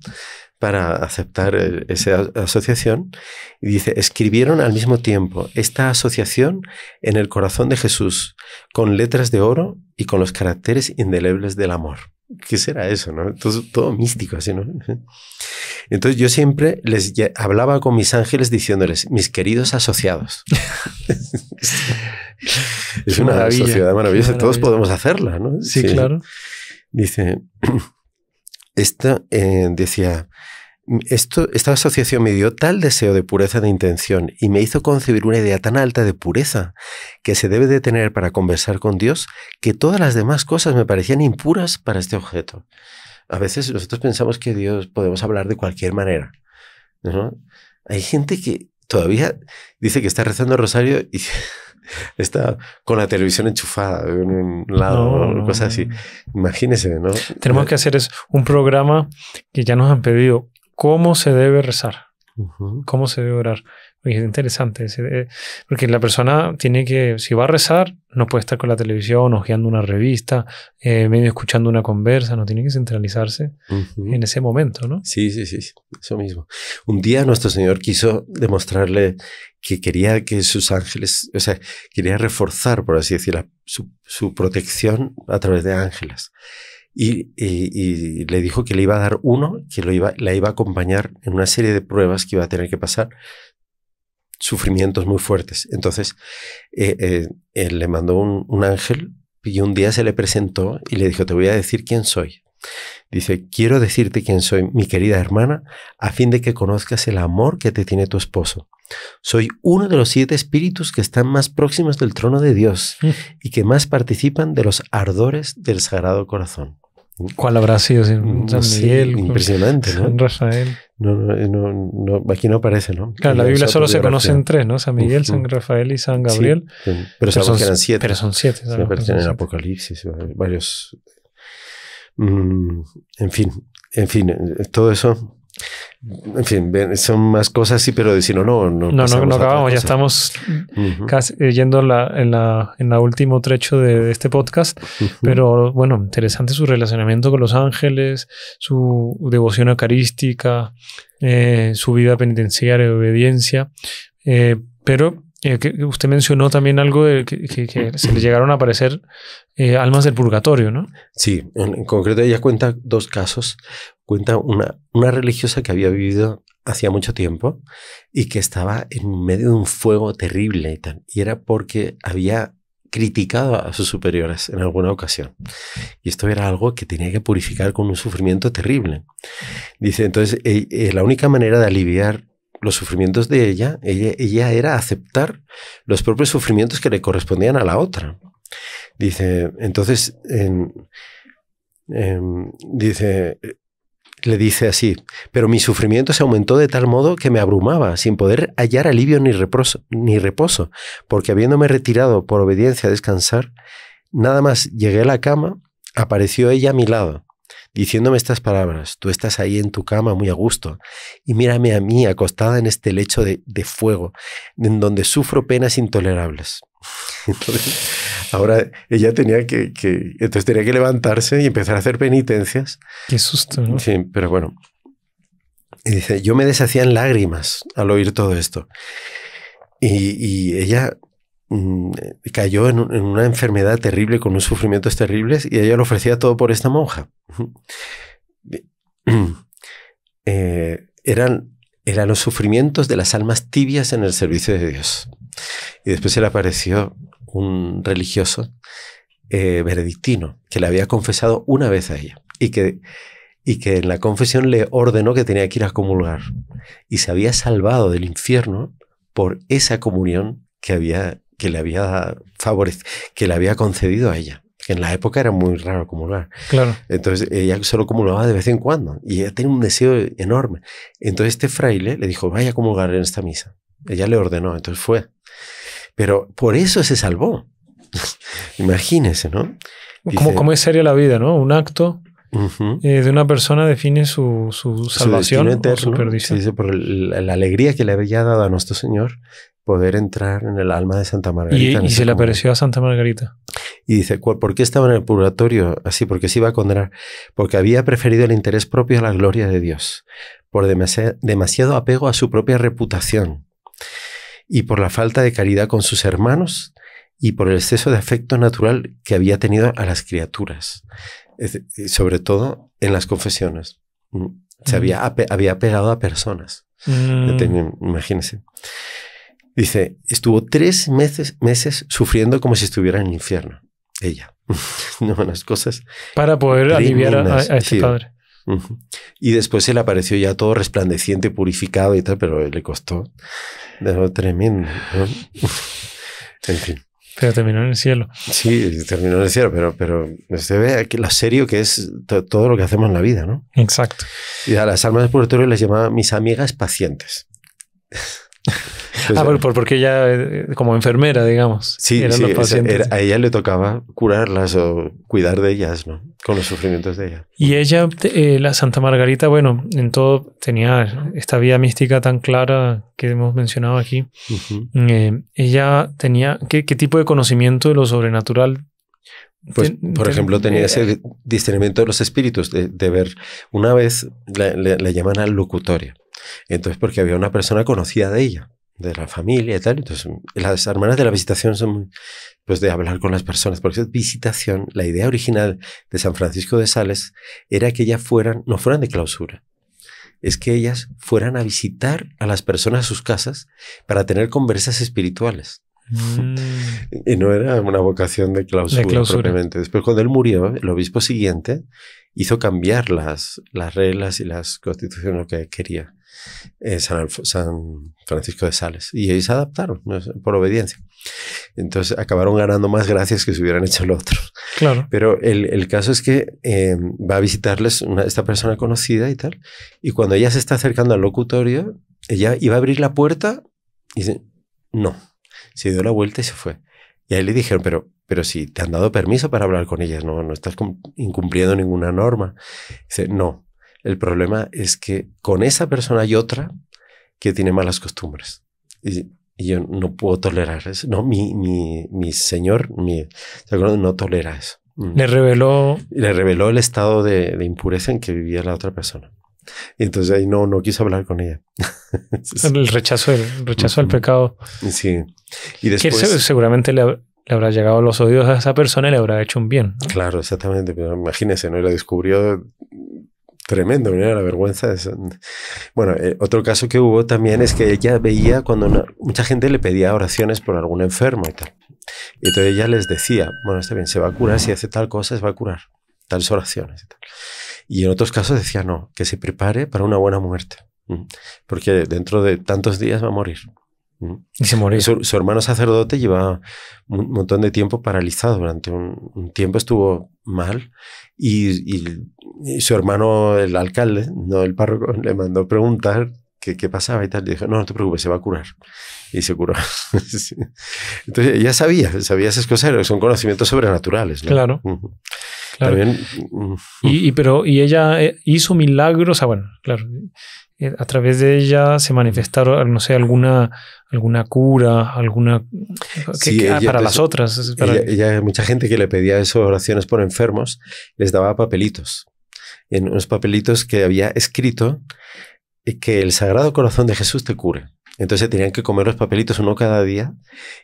para aceptar eh, esa asociación y dice, escribieron al mismo tiempo esta asociación en el corazón de Jesús, con letras de oro y con los caracteres indelebles del amor. ¿Qué será eso? No? Todo, todo místico así, ¿no? Entonces yo siempre les hablaba con mis ángeles diciéndoles, mis queridos asociados. es una sociedad maravillosa, todos podemos hacerla, ¿no? sí. claro. Dice, esta, eh, decía, esto, esta asociación me dio tal deseo de pureza de intención y me hizo concebir una idea tan alta de pureza que se debe de tener para conversar con Dios que todas las demás cosas me parecían impuras para este objeto. A veces nosotros pensamos que Dios podemos hablar de cualquier manera. Hay gente que todavía dice que está rezando el rosario y está con la televisión enchufada en un lado, cosas así. Imagínese, ¿no? Tenemos eh, que hacer es un programa que ya nos han pedido, ¿cómo se debe rezar? ¿Cómo se debe orar? es interesante, eh, porque la persona tiene que, si va a rezar, no puede estar con la televisión, hojeando una revista, eh, medio escuchando una conversa, no tiene que centralizarse en ese momento, ¿no? Sí, sí, sí, eso mismo. Un día nuestro Señor quiso demostrarle que quería que sus ángeles, o sea, quería reforzar, por así decirlo, su, su protección a través de ángeles. Y, y, y, le dijo que le iba a dar uno que lo iba, la iba a acompañar en una serie de pruebas que iba a tener que pasar sufrimientos muy fuertes. Entonces, eh, eh, él le mandó un, ángel y un día se le presentó y le dijo, te voy a decir quién soy. Dice, quiero decirte quién soy, mi querida hermana, a fin de que conozcas el amor que te tiene tu esposo. Soy uno de los siete espíritus que están más próximos del trono de Dios mm. y que más participan de los ardores del Sagrado Corazón. ¿Cuál habrá sido? Mm, San Miguel. impresionante, ¿no? San Rafael. Eh, aquí no aparece, ¿no? Claro, en la Biblia solo se conocen tres, ¿no? San Miguel, San mm. Rafael y San Gabriel. pero, son, que eran siete. Pero son siete. Se en el Apocalipsis, eh, varios. Mm, en fin, en fin, eh, todo eso en fin, son más cosas sí, pero si no, no, no. No, acabamos, ya estamos casi eh, yendo la, en, la, en la último trecho de, este podcast, pero bueno, interesante su relacionamiento con los ángeles, su devoción eucarística, eh, su vida penitenciaria y obediencia, eh, pero eh, usted mencionó también algo de que, se le llegaron a aparecer eh, almas del purgatorio, ¿no? Sí, en, concreto ella cuenta dos casos. Cuenta una, una religiosa que había vivido hacía mucho tiempo y que estaba en medio de un fuego terrible y tal. Y era porque había criticado a sus superiores en alguna ocasión. Y esto era algo que tenía que purificar con un sufrimiento terrible. Dice, entonces, eh, la única manera de aliviar los sufrimientos de ella, ella, era aceptar los propios sufrimientos que le correspondían a la otra. Dice, entonces, em, dice, le dice así, pero mi sufrimiento se aumentó de tal modo que me abrumaba, sin poder hallar alivio ni, ni reposo, porque habiéndome retirado por obediencia a descansar, nada más llegué a la cama, apareció ella a mi lado diciéndome estas palabras, tú estás ahí en tu cama muy a gusto y mírame a mí acostada en este lecho de, fuego, en donde sufro penas intolerables. ahora ella tenía que, entonces tenía que levantarse y empezar a hacer penitencias. Qué susto, ¿no? Sí, pero bueno. Y dice, yo me deshacía en lágrimas al oír todo esto. Y, y ella eh, cayó en, una enfermedad terrible, con unos sufrimientos terribles, y ella lo ofrecía todo por esta monja. Eh, eran, los sufrimientos de las almas tibias en el servicio de Dios. Y después se le apareció un religioso eh, veredictino que le había confesado una vez a ella y que, y que en la confesión le ordenó que tenía que ir a comulgar y se había salvado del infierno por esa comunión que había que le había que le había concedido a ella. Que en la época era muy raro acumular. Claro. Entonces ella solo acumulaba de vez en cuando y ella tenía un deseo enorme. Entonces este fraile le dijo, vaya a acumular en esta misa. Ella le ordenó, entonces fue. Pero por eso se salvó. Imagínese, ¿no? como, es seria la vida, ¿no? Un acto eh, de una persona define su, salvación su su perdición. dice por la alegría que le había dado a nuestro Señor, poder entrar en el alma de Santa Margarita. Y, se le apareció a Santa Margarita. Y dice, ¿por qué estaba en el purgatorio? Así, porque se iba a condenar. Porque había preferido el interés propio a la gloria de Dios, por demasiado apego a su propia reputación y por la falta de caridad con sus hermanos y por el exceso de afecto natural que había tenido a las criaturas, sobre todo en las confesiones. Mm, se mm. había, apegado había pegado a personas. Mm. Imagínense. Dice, estuvo tres meses, meses sufriendo como si estuviera en el infierno. Ella. no, unas cosas. Para poder aliviar a, a este padre. Y después él apareció ya todo resplandeciente, purificado y tal, pero le costó. Pero tremendo. en fin. Pero terminó en el cielo. Sí, terminó en el cielo, pero, pero se ve aquí lo serio que es todo lo que hacemos en la vida, ¿no? Exacto. Y a las almas de purgatorio les llamaba mis amigas pacientes. ah, porque ella, eh, como enfermera, digamos. Sí, a ella le tocaba curarlas o cuidar de ellas, ¿no? Con los sufrimientos de ella. Y ella, eh, la Santa Margarita, bueno, en todo tenía esta vía mística tan clara que hemos mencionado aquí. Eh, ella tenía, ¿qué, tipo de conocimiento de lo sobrenatural pues, por ejemplo, tenía ese discernimiento de los espíritus, de, ver. Una vez la, llaman al locutorio. Entonces, porque había una persona conocida de ella de la familia y tal. Entonces, las hermanas de la visitación son pues de hablar con las personas, porque visitación, la idea original de San Francisco de Sales era que ellas fueran, no fueran de clausura, es que ellas fueran a visitar a las personas a sus casas para tener conversas espirituales. Mm. y no era una vocación de clausura, propiamente. Después, cuando él murió, el obispo siguiente hizo cambiar las, reglas y las constituciones lo que quería. Eh, San, Francisco de Sales. Y ellos se adaptaron por obediencia. Entonces acabaron ganando más gracias que si hubieran hecho el otro. Claro. Pero el, caso es que eh, va a visitarles esta persona conocida y tal. Y cuando ella se está acercando al locutorio, ella iba a abrir la puerta y dice, no. Se dio la vuelta y se fue. Y ahí le dijeron, pero, pero si te han dado permiso para hablar con ellas, no, no estás incumpliendo ninguna norma. Dice, no, el problema es que con esa persona hay otra que tiene malas costumbres. Y, yo no puedo tolerar eso. No, mi, mi, mi señor mi, no tolera eso. Mm. Le reveló. Le reveló el estado de, impureza en que vivía la otra persona. Y entonces ahí no, no quiso hablar con ella. el rechazo, el rechazo al pecado. Sí. Y después. seguramente le, le habrá llegado a los oídos a esa persona y le habrá hecho un bien. Claro, exactamente. Pero imagínese, ¿no? Y la descubrió Tremendo, mira la vergüenza. Eso. Bueno, eh, otro caso que hubo también es que ella veía cuando mucha gente le pedía oraciones por algún enfermo y tal. Y entonces ella les decía, bueno, está bien, se va a curar, si hace tal cosa, se va a curar, tales oraciones y tal. Y en otros casos decía, no, que se prepare para una buena muerte, porque dentro de tantos días va a morir. Y se murió. Su, hermano sacerdote llevaba un montón de tiempo paralizado. Durante un, tiempo estuvo mal y, su hermano, el alcalde, no el párroco, le mandó preguntar qué, qué pasaba y tal. Le dijo, no, no te preocupes, se va a curar. Y se curó. Entonces ella sabía, sabía esas cosas, son conocimientos sobrenaturales. Claro. claro. y, pero, y ella eh, hizo milagros, o ah, bueno, claro eh, a través de ella se manifestaron, no sé, alguna, alguna cura, alguna que, ah, para las otras. Ella, mucha gente que le pedía eso, oraciones por enfermos, les daba papelitos. En unos papelitos que había escrito eh, que el Sagrado Corazón de Jesús te cure. Entonces tenían que comer los papelitos uno cada día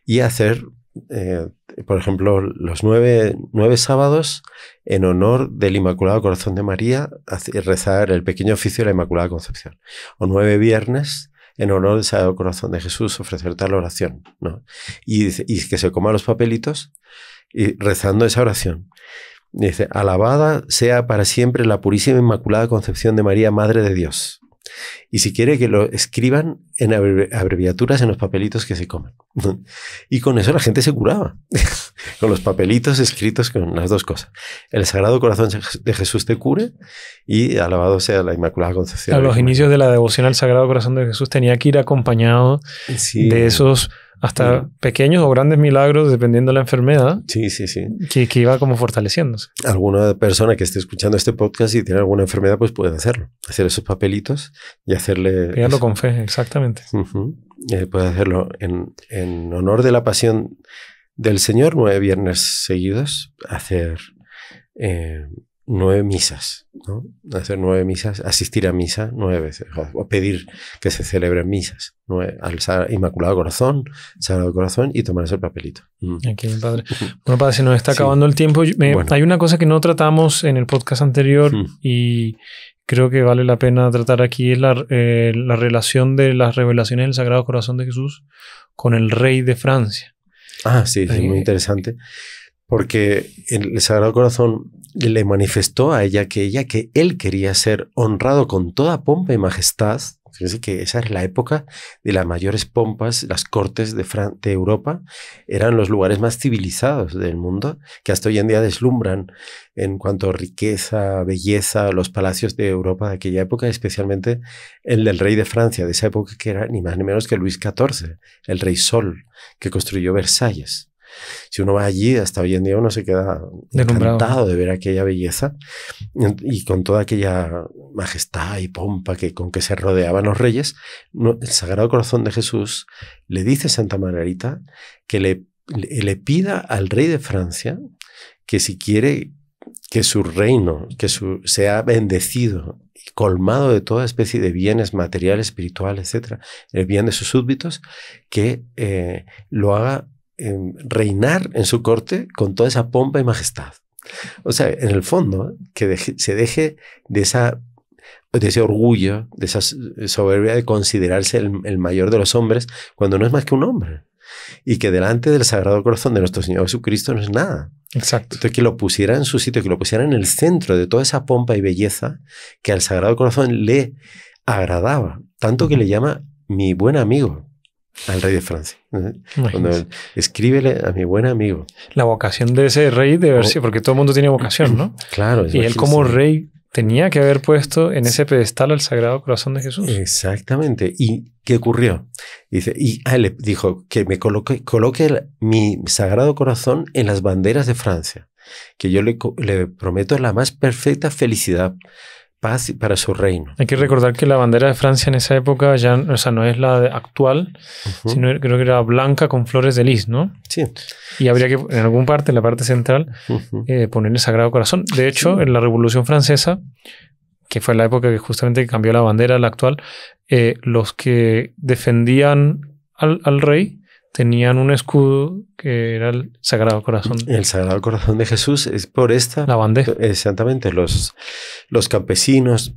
y hacer eh, por ejemplo, los nueve, sábados en honor del Inmaculado Corazón de María, rezar el pequeño oficio de la Inmaculada Concepción. O nueve viernes en honor del Sagrado Corazón de Jesús, ofrecer tal oración. ¿no? Y, y que se coma los papelitos y rezando esa oración. Dice, alabada sea para siempre la purísima Inmaculada Concepción de María, Madre de Dios. Y si quiere que lo escriban en abreviaturas en los papelitos que se comen. Y con eso la gente se curaba, con los papelitos escritos con las dos cosas. El Sagrado Corazón de Jesús te cure y alabado sea la Inmaculada Concepción. A los inicios de la devoción al Sagrado Corazón de Jesús tenía que ir acompañado de esos hasta pequeños o grandes milagros, dependiendo de la enfermedad. Sí, sí, sí. Que, iba como fortaleciéndose. Alguna persona que esté escuchando este podcast y tiene alguna enfermedad, pues puede hacerlo. Hacer esos papelitos y hacerle... Pegarlo con fe, exactamente. Eh, puede hacerlo en, honor de la pasión del Señor, nueve viernes seguidos, hacer... Eh, nueve misas, ¿no? Hacer nueve misas, asistir a misa nueve veces, o pedir que se celebren misas, nueve, al Inmaculado Corazón, Sagrado Corazón y tomar ese papelito. Mm. Aquí, padre. Bueno, padre, se nos está acabando el tiempo. Hay una cosa que no tratamos en el podcast anterior mm. y creo que vale la pena tratar aquí, es eh, la, relación de las revelaciones del Sagrado Corazón de Jesús con el rey de Francia. Ah, sí, es eh, muy interesante. Porque el Sagrado Corazón le manifestó a ella que ella que él quería ser honrado con toda pompa y majestad. que esa era la época de las mayores pompas, las cortes de, de Europa eran los lugares más civilizados del mundo que hasta hoy en día deslumbran en cuanto a riqueza, belleza, los palacios de Europa de aquella época, especialmente el del rey de Francia de esa época que era ni más ni menos que Luis XIV, el rey Sol, que construyó Versalles. Si uno va allí, hasta hoy en día uno se queda encantado de ver aquella belleza y con toda aquella majestad y pompa que, con que se rodeaban los reyes, el Sagrado Corazón de Jesús le dice a Santa Margarita que le, le pida al rey de Francia que si quiere que su reino, que su, sea bendecido y colmado de toda especie de bienes materiales, espirituales, etcétera, el bien de sus súbditos, que eh, lo haga Em, reinar en su corte con toda esa pompa y majestad. O sea, en el fondo, que se deje de, esa, de ese orgullo, de esa soberbia de considerarse el, el mayor de los hombres cuando no es más que un hombre y que delante del Sagrado Corazón de nuestro Señor Jesucristo no es nada. Exacto. Entonces, que lo pusiera en su sitio, que lo pusiera en el centro de toda esa pompa y belleza que al Sagrado Corazón le agradaba, tanto que le llama mi buen amigo al rey de Francia. Cuando escríbele a mi buen amigo. La vocación de ese rey de ver oh. porque todo el mundo tiene vocación, ¿no? Claro. Y él como rey tenía que haber puesto en ese pedestal el Sagrado Corazón de Jesús. Exactamente. ¿Y qué ocurrió? Dice, y le dijo que me coloque, mi Sagrado Corazón en las banderas de Francia, que yo le prometo la más perfecta felicidad para su reino. Hay que recordar que la bandera de Francia en esa época ya, o sea, no es la actual, sino creo que era blanca con flores de lis, ¿no? Sí. Y habría que, en algún parte, en la parte central, eh, ponerle Sagrado Corazón. De hecho, en la Revolución Francesa, que fue la época que justamente cambió la bandera, la actual, eh, los que defendían al rey tenían un escudo que era el Sagrado Corazón. El Sagrado Corazón de Jesús es por esta. La bandeja. Exactamente. Los, los campesinos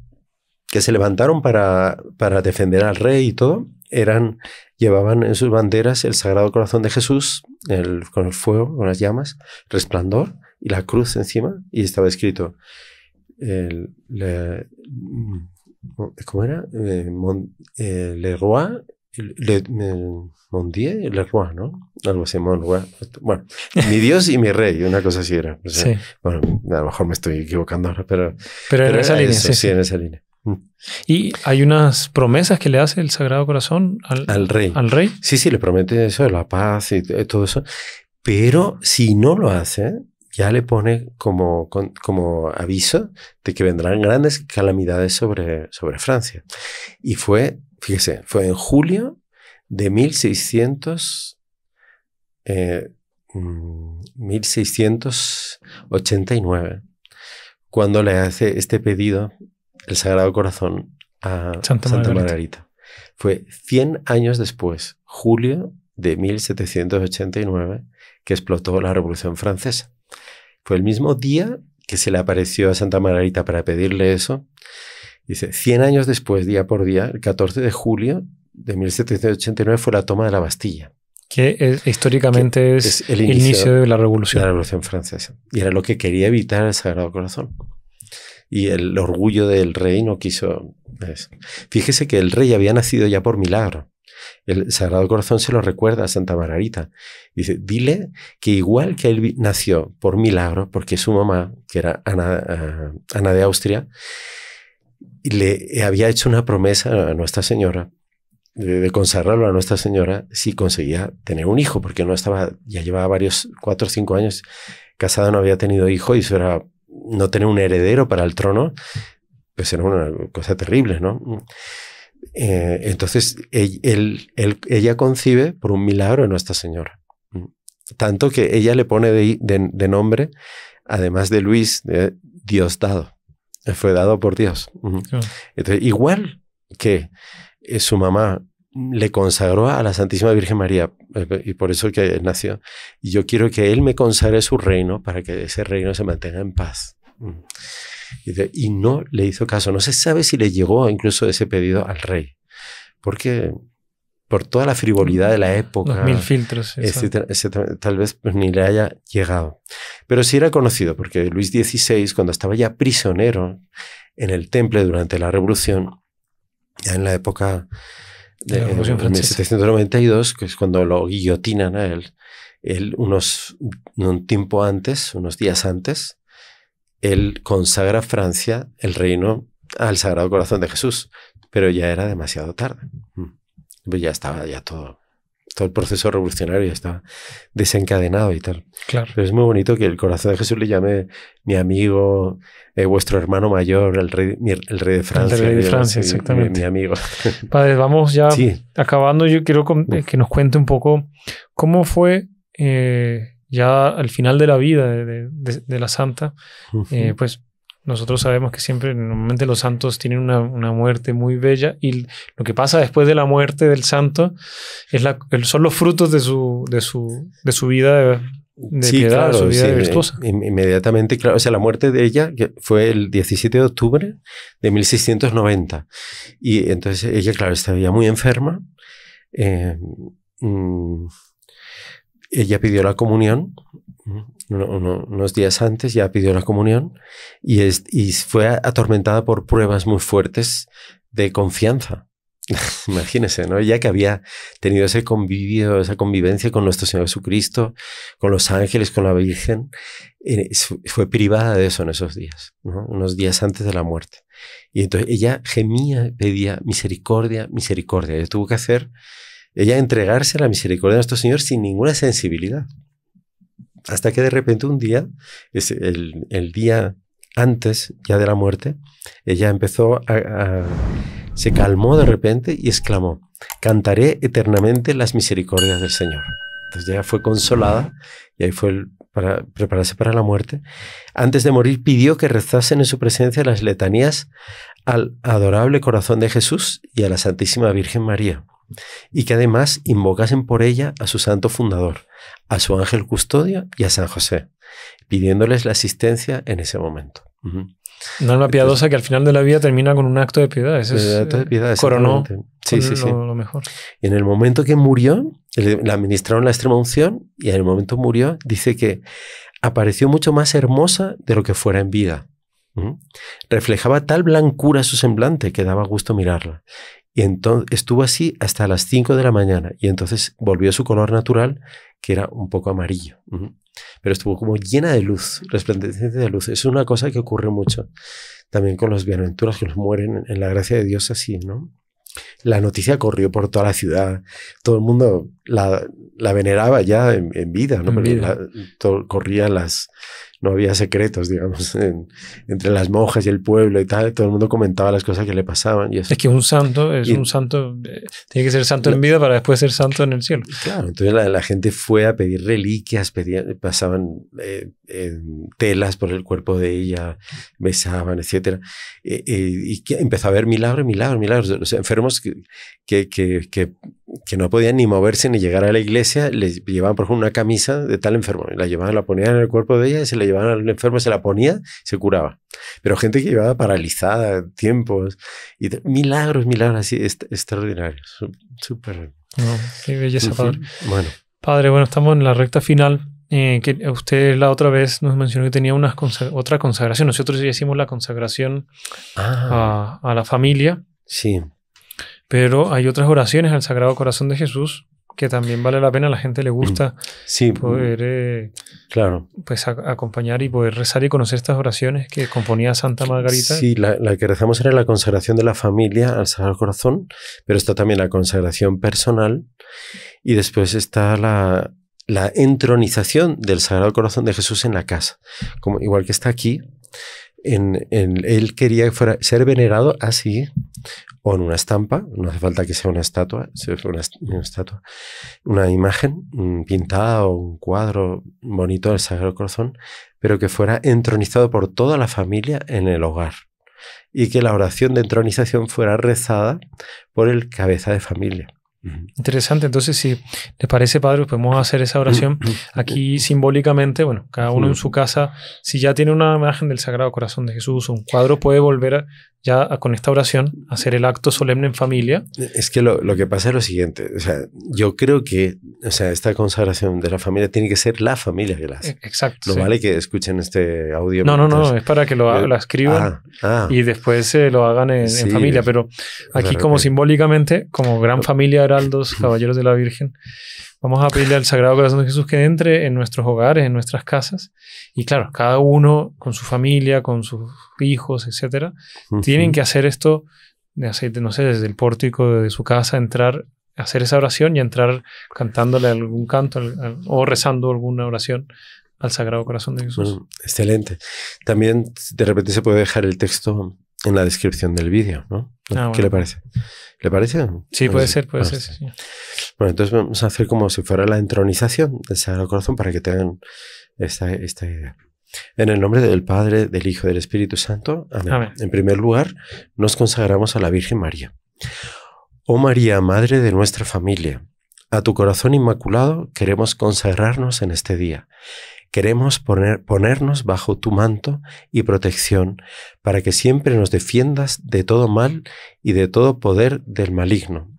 que se levantaron para, para defender al rey y todo, eran, llevaban en sus banderas el Sagrado Corazón de Jesús, el, con el fuego, con las llamas, resplandor y la cruz encima, y estaba escrito, el, mm, ¿cómo era? Eh, eh, le Roi le, me, mon Dieu le roi, ¿no? Algo así, mon roi. Bueno, mi Dios y mi rey, una cosa así era. sí. Bueno, a lo mejor me estoy equivocando ahora, pero. Pero, en esa línea. sí, sí, en esa línea. Y hay unas promesas que le hace el Sagrado Corazón al, al, rey. al rey. Sí, sí, le promete eso, la paz y todo eso. Pero si no lo hace, ya le pone como, como aviso de que vendrán grandes calamidades sobre, sobre Francia. Y fue fíjese, fue en julio de 1689, eh, mm, cuando le hace este pedido el Sagrado Corazón a Santa, Margarita. Margarita. Fue 100 años después, julio de 1789, que explotó la Revolución Francesa. Fue el mismo día que se le apareció a Santa Margarita para pedirle eso, Dice, 100 años después, día por día, el 14 de julio de 1789 fue la toma de la Bastilla. Que históricamente es, el inicio, de la Revolución. la Revolución Francesa. Y era lo que quería evitar el Sagrado Corazón. Y el orgullo del rey no quiso... Fíjese que el rey había nacido ya por milagro. El Sagrado Corazón se lo recuerda a Santa Margarita. Dice, dile que igual que él nació por milagro, porque su mamá, que era Ana ah, de Austria, le había hecho una promesa a Nuestra Señora de, consagrarlo a Nuestra Señora si conseguía tener un hijo, porque no estaba, ya llevaba varios, cuatro o cinco años casada, no había tenido hijo y eso era no tener un heredero para el trono, pues era una cosa terrible, ¿no? Eh, entonces, él, ella concibe por un milagro a Nuestra Señora. Tanto que ella le pone de, nombre, además de Luis, de dado. Fue dado por Dios. Ah. Entonces, igual que eh, su mamá le consagró a la Santísima Virgen María, eh, y por eso que nació, y yo quiero que Él me consagre su reino para que ese reino se mantenga en paz. y no le hizo caso. No se sabe si le llegó incluso ese pedido al rey, porque por toda la frivolidad de la época. mil filtros. Etcétera, tal vez pues, ni le haya llegado. Pero sí era conocido, porque Luis XVI, cuando estaba ya prisionero en el temple durante la Revolución, ya en la época de 1792, que es cuando lo guillotinan a él, él unos, un tiempo antes, unos días antes, él consagra a Francia el reino al Sagrado Corazón de Jesús, pero ya era demasiado tarde. Mm. Pues ya estaba, ya todo, todo el proceso revolucionario ya estaba desencadenado y tal. Claro. Pero es muy bonito que el corazón de Jesús le llame mi amigo, eh, vuestro hermano mayor, el rey, el rey de Francia. El rey de Francia, exactamente. Mi, amigo. Padre, vamos ya acabando. Yo quiero que nos cuente un poco cómo fue. Eh, ya al final de la vida de, la santa, eh, pues nosotros sabemos que siempre, normalmente los santos tienen una, una, muerte muy bella y lo que pasa después de la muerte del santo es la, son los frutos de su, de su, de su vida de, de sí, claro, su vida de virtuosa. Inmediatamente, claro, o sea, la muerte de ella fue el 17 de octubre de 1690 y entonces ella, claro, estaba muy enferma. Eh, mm, ella pidió la comunión mm, unos días antes, ya pidió la comunión y, fue atormentada por pruebas muy fuertes de confianza. imagínese, ¿no? Ya que había tenido ese convivio, esa convivencia con nuestro Señor Jesucristo, con los ángeles, con la Virgen, eh, fue privada de eso en esos días, ¿no? unos días antes de la muerte. Y entonces ella gemía, pedía misericordia, misericordia. y tuvo que hacer, ella entregarse a la misericordia de nuestro Señor sin ninguna sensibilidad. Hasta que de repente un día, el, día antes ya de la muerte, ella empezó a, se calmó de repente y exclamó, cantaré eternamente las misericordias del Señor. Entonces ya fue consolada y ahí fue para prepararse para la muerte. Antes de morir pidió que rezasen en su presencia las letanías al adorable corazón de Jesús y a la Santísima Virgen María y que además invocasen por ella a su santo fundador, a su ángel custodio y a San José, pidiéndoles la asistencia en ese momento. Una alma piadosa que al final de la vida termina con un acto de piedad. Eh, coronó sí, sí, sí. mejor. Y en el momento que murió, le administraron la extrema unción y en el momento murió, dice que apareció mucho más hermosa de lo que fuera en vida. Reflejaba tal blancura su semblante que daba gusto mirarla y estuvo así hasta las 5 de la mañana y entonces volvió a su color natural, que era un poco amarillo. Pero estuvo como llena de luz, resplandeciente de luz. Es una cosa que ocurre mucho también con los bienaventuras que los mueren en la gracia de Dios así, ¿no? La noticia corrió por toda la ciudad, todo el mundo la, veneraba ya en, vida, ¿no? las, no había secretos, digamos, entre las monjas y el pueblo y tal. Todo el mundo comentaba las cosas que le pasaban. Y Es que un santo es un santo, eh, tiene que ser santo en vida para después ser santo en el cielo. Claro, entonces la, gente fue a pedir reliquias, pasaban eh, telas por el cuerpo de ella, besaban, etc. Eh, y empezó a haber milagros, milagros, milagros. Los enfermos que, que, que que no podían ni moverse ni llegar a la iglesia, les llevaban, por ejemplo, una camisa de tal enfermo. La llevaban, la ponían en el cuerpo de ella, se la llevaban al enfermo, se la ponía, se curaba. Pero gente que llevaba paralizada, tiempos, y milagros, milagros así extraordinarios. Súper. qué belleza, padre. Bueno. Padre, bueno, estamos en la recta final. Eh, que usted la otra vez nos mencionó que tenía una otra consagración. Nosotros ya hicimos la consagración ah. a, a la familia. Sí. Pero hay otras oraciones al Sagrado Corazón de Jesús que también vale la pena, a la gente le gusta poder eh, claro. pues, acompañar y poder rezar y conocer estas oraciones que componía Santa Margarita. Sí, la, que rezamos era la consagración de la familia al Sagrado Corazón, pero está también la consagración personal y después está la, la entronización del Sagrado Corazón de Jesús en la casa, como, igual que está aquí en, él quería ser venerado así, o en una estampa, no hace falta que sea una estatua, una, una estatua, una imagen mm, pintada o un cuadro bonito del Sagrado Corazón, pero que fuera entronizado por toda la familia en el hogar y que la oración de entronización fuera rezada por el cabeza de familia. Interesante, entonces si les parece, padre, pues podemos hacer esa oración aquí simbólicamente, bueno, cada uno en su casa, si ya tiene una imagen del Sagrado Corazón de Jesús, un cuadro, puede volver a ya con esta oración, hacer el acto solemne en familia. Es que lo, lo, que pasa es lo siguiente, o sea, yo creo que o sea, esta consagración de la familia tiene que ser la familia que e-, Exacto. lo vale que escuchen este audio. No, no, no, es para que lo, escriban ah, ah. y después se lo hagan en, familia, pero aquí como simbólicamente, como gran familia Heraldos, Caballeros de la Virgen, Vamos a pedirle al Sagrado Corazón de Jesús que entre en nuestros hogares, en nuestras casas. Y claro, cada uno con su familia, con sus hijos, etcétera, tienen que hacer esto de aceite, no sé, desde el pórtico de su casa, entrar, hacer esa oración y entrar cantándole algún canto o rezando alguna oración al Sagrado Corazón de Jesús. excelente. También de repente se puede dejar el texto en la descripción del vídeo, ¿no? Ah, ¿Qué le parece? ¿Le parece? Sí, pues puede ser, puede ser. Bueno, entonces vamos a hacer como si fuera la entronización del Sagrado Corazón para que tengan esta, idea. En el nombre del Padre, del Hijo y del Espíritu Santo. Amén. En primer lugar, nos consagramos a la Virgen María. Oh María, Madre de nuestra familia, a tu corazón inmaculado queremos consagrarnos en este día Queremos ponernos bajo tu manto y protección para que siempre nos defiendas de todo mal y de todo poder del maligno.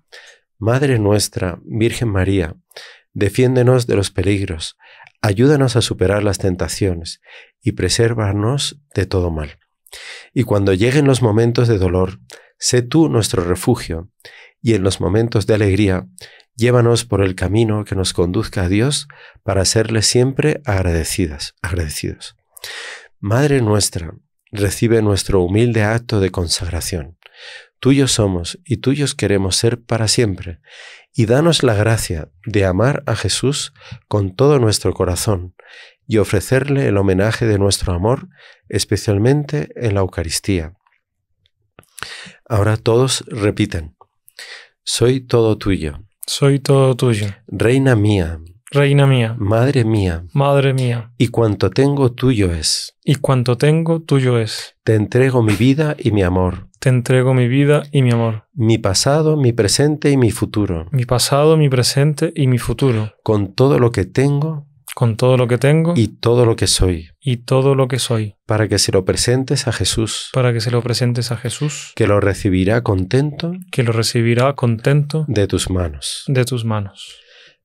Madre nuestra, Virgen María, defiéndenos de los peligros, ayúdanos a superar las tentaciones y presérvanos de todo mal. Y cuando lleguen los momentos de dolor, sé tú nuestro refugio y en los momentos de alegría, llévanos por el camino que nos conduzca a Dios para serle siempre agradecidas, agradecidos. Madre nuestra, recibe nuestro humilde acto de consagración. Tuyos somos y tuyos queremos ser para siempre, y danos la gracia de amar a Jesús con todo nuestro corazón y ofrecerle el homenaje de nuestro amor, especialmente en la Eucaristía. Ahora todos repiten. Soy todo tuyo. Soy todo tuyo. Reina mía. Reina mía. Madre mía. Madre mía. Y cuanto tengo tuyo es. Y cuanto tengo tuyo es. Te entrego mi vida y mi amor. Te entrego mi vida y mi amor. Mi pasado, mi presente y mi futuro. Mi pasado, mi presente y mi futuro. Con todo lo que tengo con todo lo que tengo y todo lo que soy y todo lo que soy para que se lo presentes a Jesús para que se lo presentes a Jesús que lo recibirá contento que lo recibirá contento de tus manos de tus manos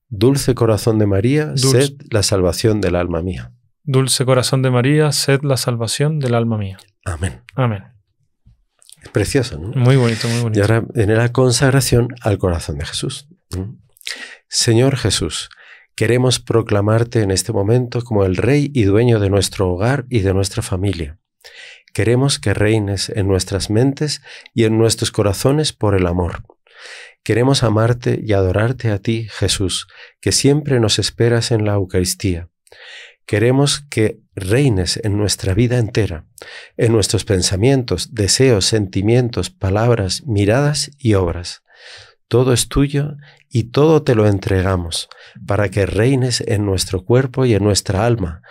dulce corazón de María sed la salvación del alma mía dulce corazón de María sed la salvación del alma mía amén amén es precioso ¿no? muy bonito muy bonito y ahora en la consagración al corazón de Jesús Señor Jesús Queremos proclamarte en este momento como el Rey y dueño de nuestro hogar y de nuestra familia. Queremos que reines en nuestras mentes y en nuestros corazones por el amor. Queremos amarte y adorarte a ti, Jesús, que siempre nos esperas en la Eucaristía. Queremos que reines en nuestra vida entera, en nuestros pensamientos, deseos, sentimientos, palabras, miradas y obras. Todo es tuyo y todo te lo entregamos para que reines en nuestro cuerpo y en nuestra alma,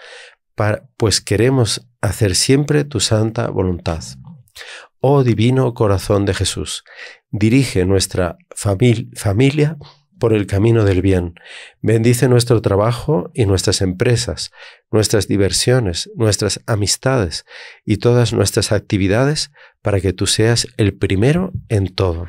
pues queremos hacer siempre tu santa voluntad. Oh divino corazón de Jesús, dirige nuestra familia por el camino del bien. Bendice nuestro trabajo y nuestras empresas, nuestras diversiones, nuestras amistades y todas nuestras actividades para que tú seas el primero en todo.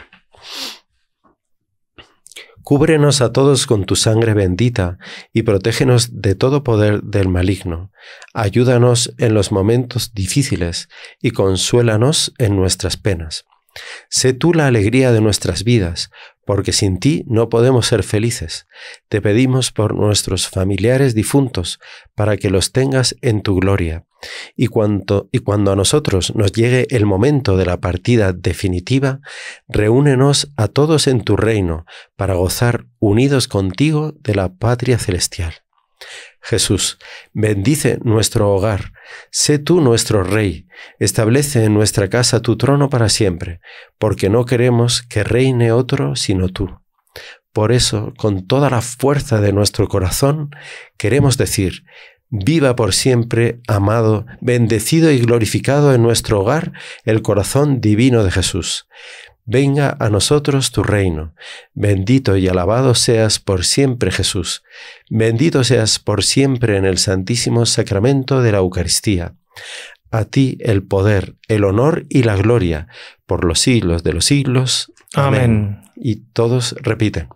Cúbrenos a todos con tu sangre bendita y protégenos de todo poder del maligno. Ayúdanos en los momentos difíciles y consuélanos en nuestras penas. Sé tú la alegría de nuestras vidas, porque sin ti no podemos ser felices. Te pedimos por nuestros familiares difuntos, para que los tengas en tu gloria. Y, y cuando a nosotros nos llegue el momento de la partida definitiva, reúnenos a todos en tu reino, para gozar unidos contigo de la patria celestial. Jesús, bendice nuestro hogar, sé tú nuestro Rey, establece en nuestra casa tu trono para siempre, porque no queremos que reine otro sino tú. Por eso, con toda la fuerza de nuestro corazón, queremos decir, viva por siempre, amado, bendecido y glorificado en nuestro hogar el corazón divino de Jesús. Venga a nosotros tu reino. Bendito y alabado seas por siempre Jesús. Bendito seas por siempre en el santísimo sacramento de la Eucaristía. A ti el poder, el honor y la gloria por los siglos de los siglos. Amén. Y todos repiten,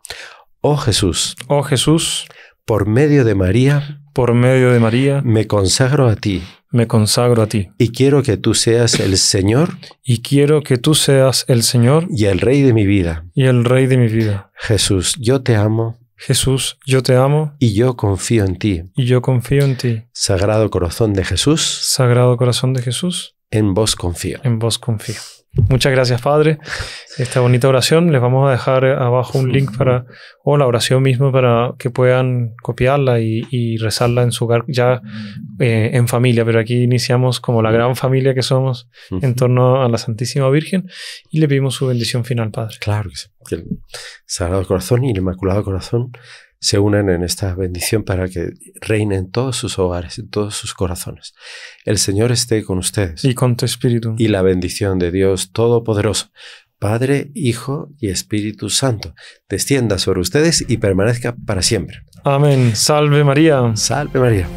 oh Jesús. Oh Jesús por medio de María. Por medio de María. Me consagro a ti. Me consagro a ti. Y quiero que tú seas el Señor. Y quiero que tú seas el Señor. Y el Rey de mi vida. Y el Rey de mi vida. Jesús, yo te amo. Jesús, yo te amo. Y yo confío en ti. Y yo confío en ti. Sagrado corazón de Jesús. Sagrado corazón de Jesús. En vos confío. En vos confío. Muchas gracias, Padre. Esta bonita oración, les vamos a dejar abajo un link para, o la oración misma, para que puedan copiarla y, rezarla en su hogar ya eh, en familia. Pero aquí iniciamos como la gran familia que somos en torno a la Santísima Virgen y le pedimos su bendición final, Padre. Claro que sí. el Sagrado Corazón y el Inmaculado Corazón se unan en esta bendición para que reine en todos sus hogares, en todos sus corazones. El Señor esté con ustedes. Y con tu espíritu. Y la bendición de Dios Todopoderoso, Padre, Hijo y Espíritu Santo, descienda sobre ustedes y permanezca para siempre. Amén. Salve María. Salve María.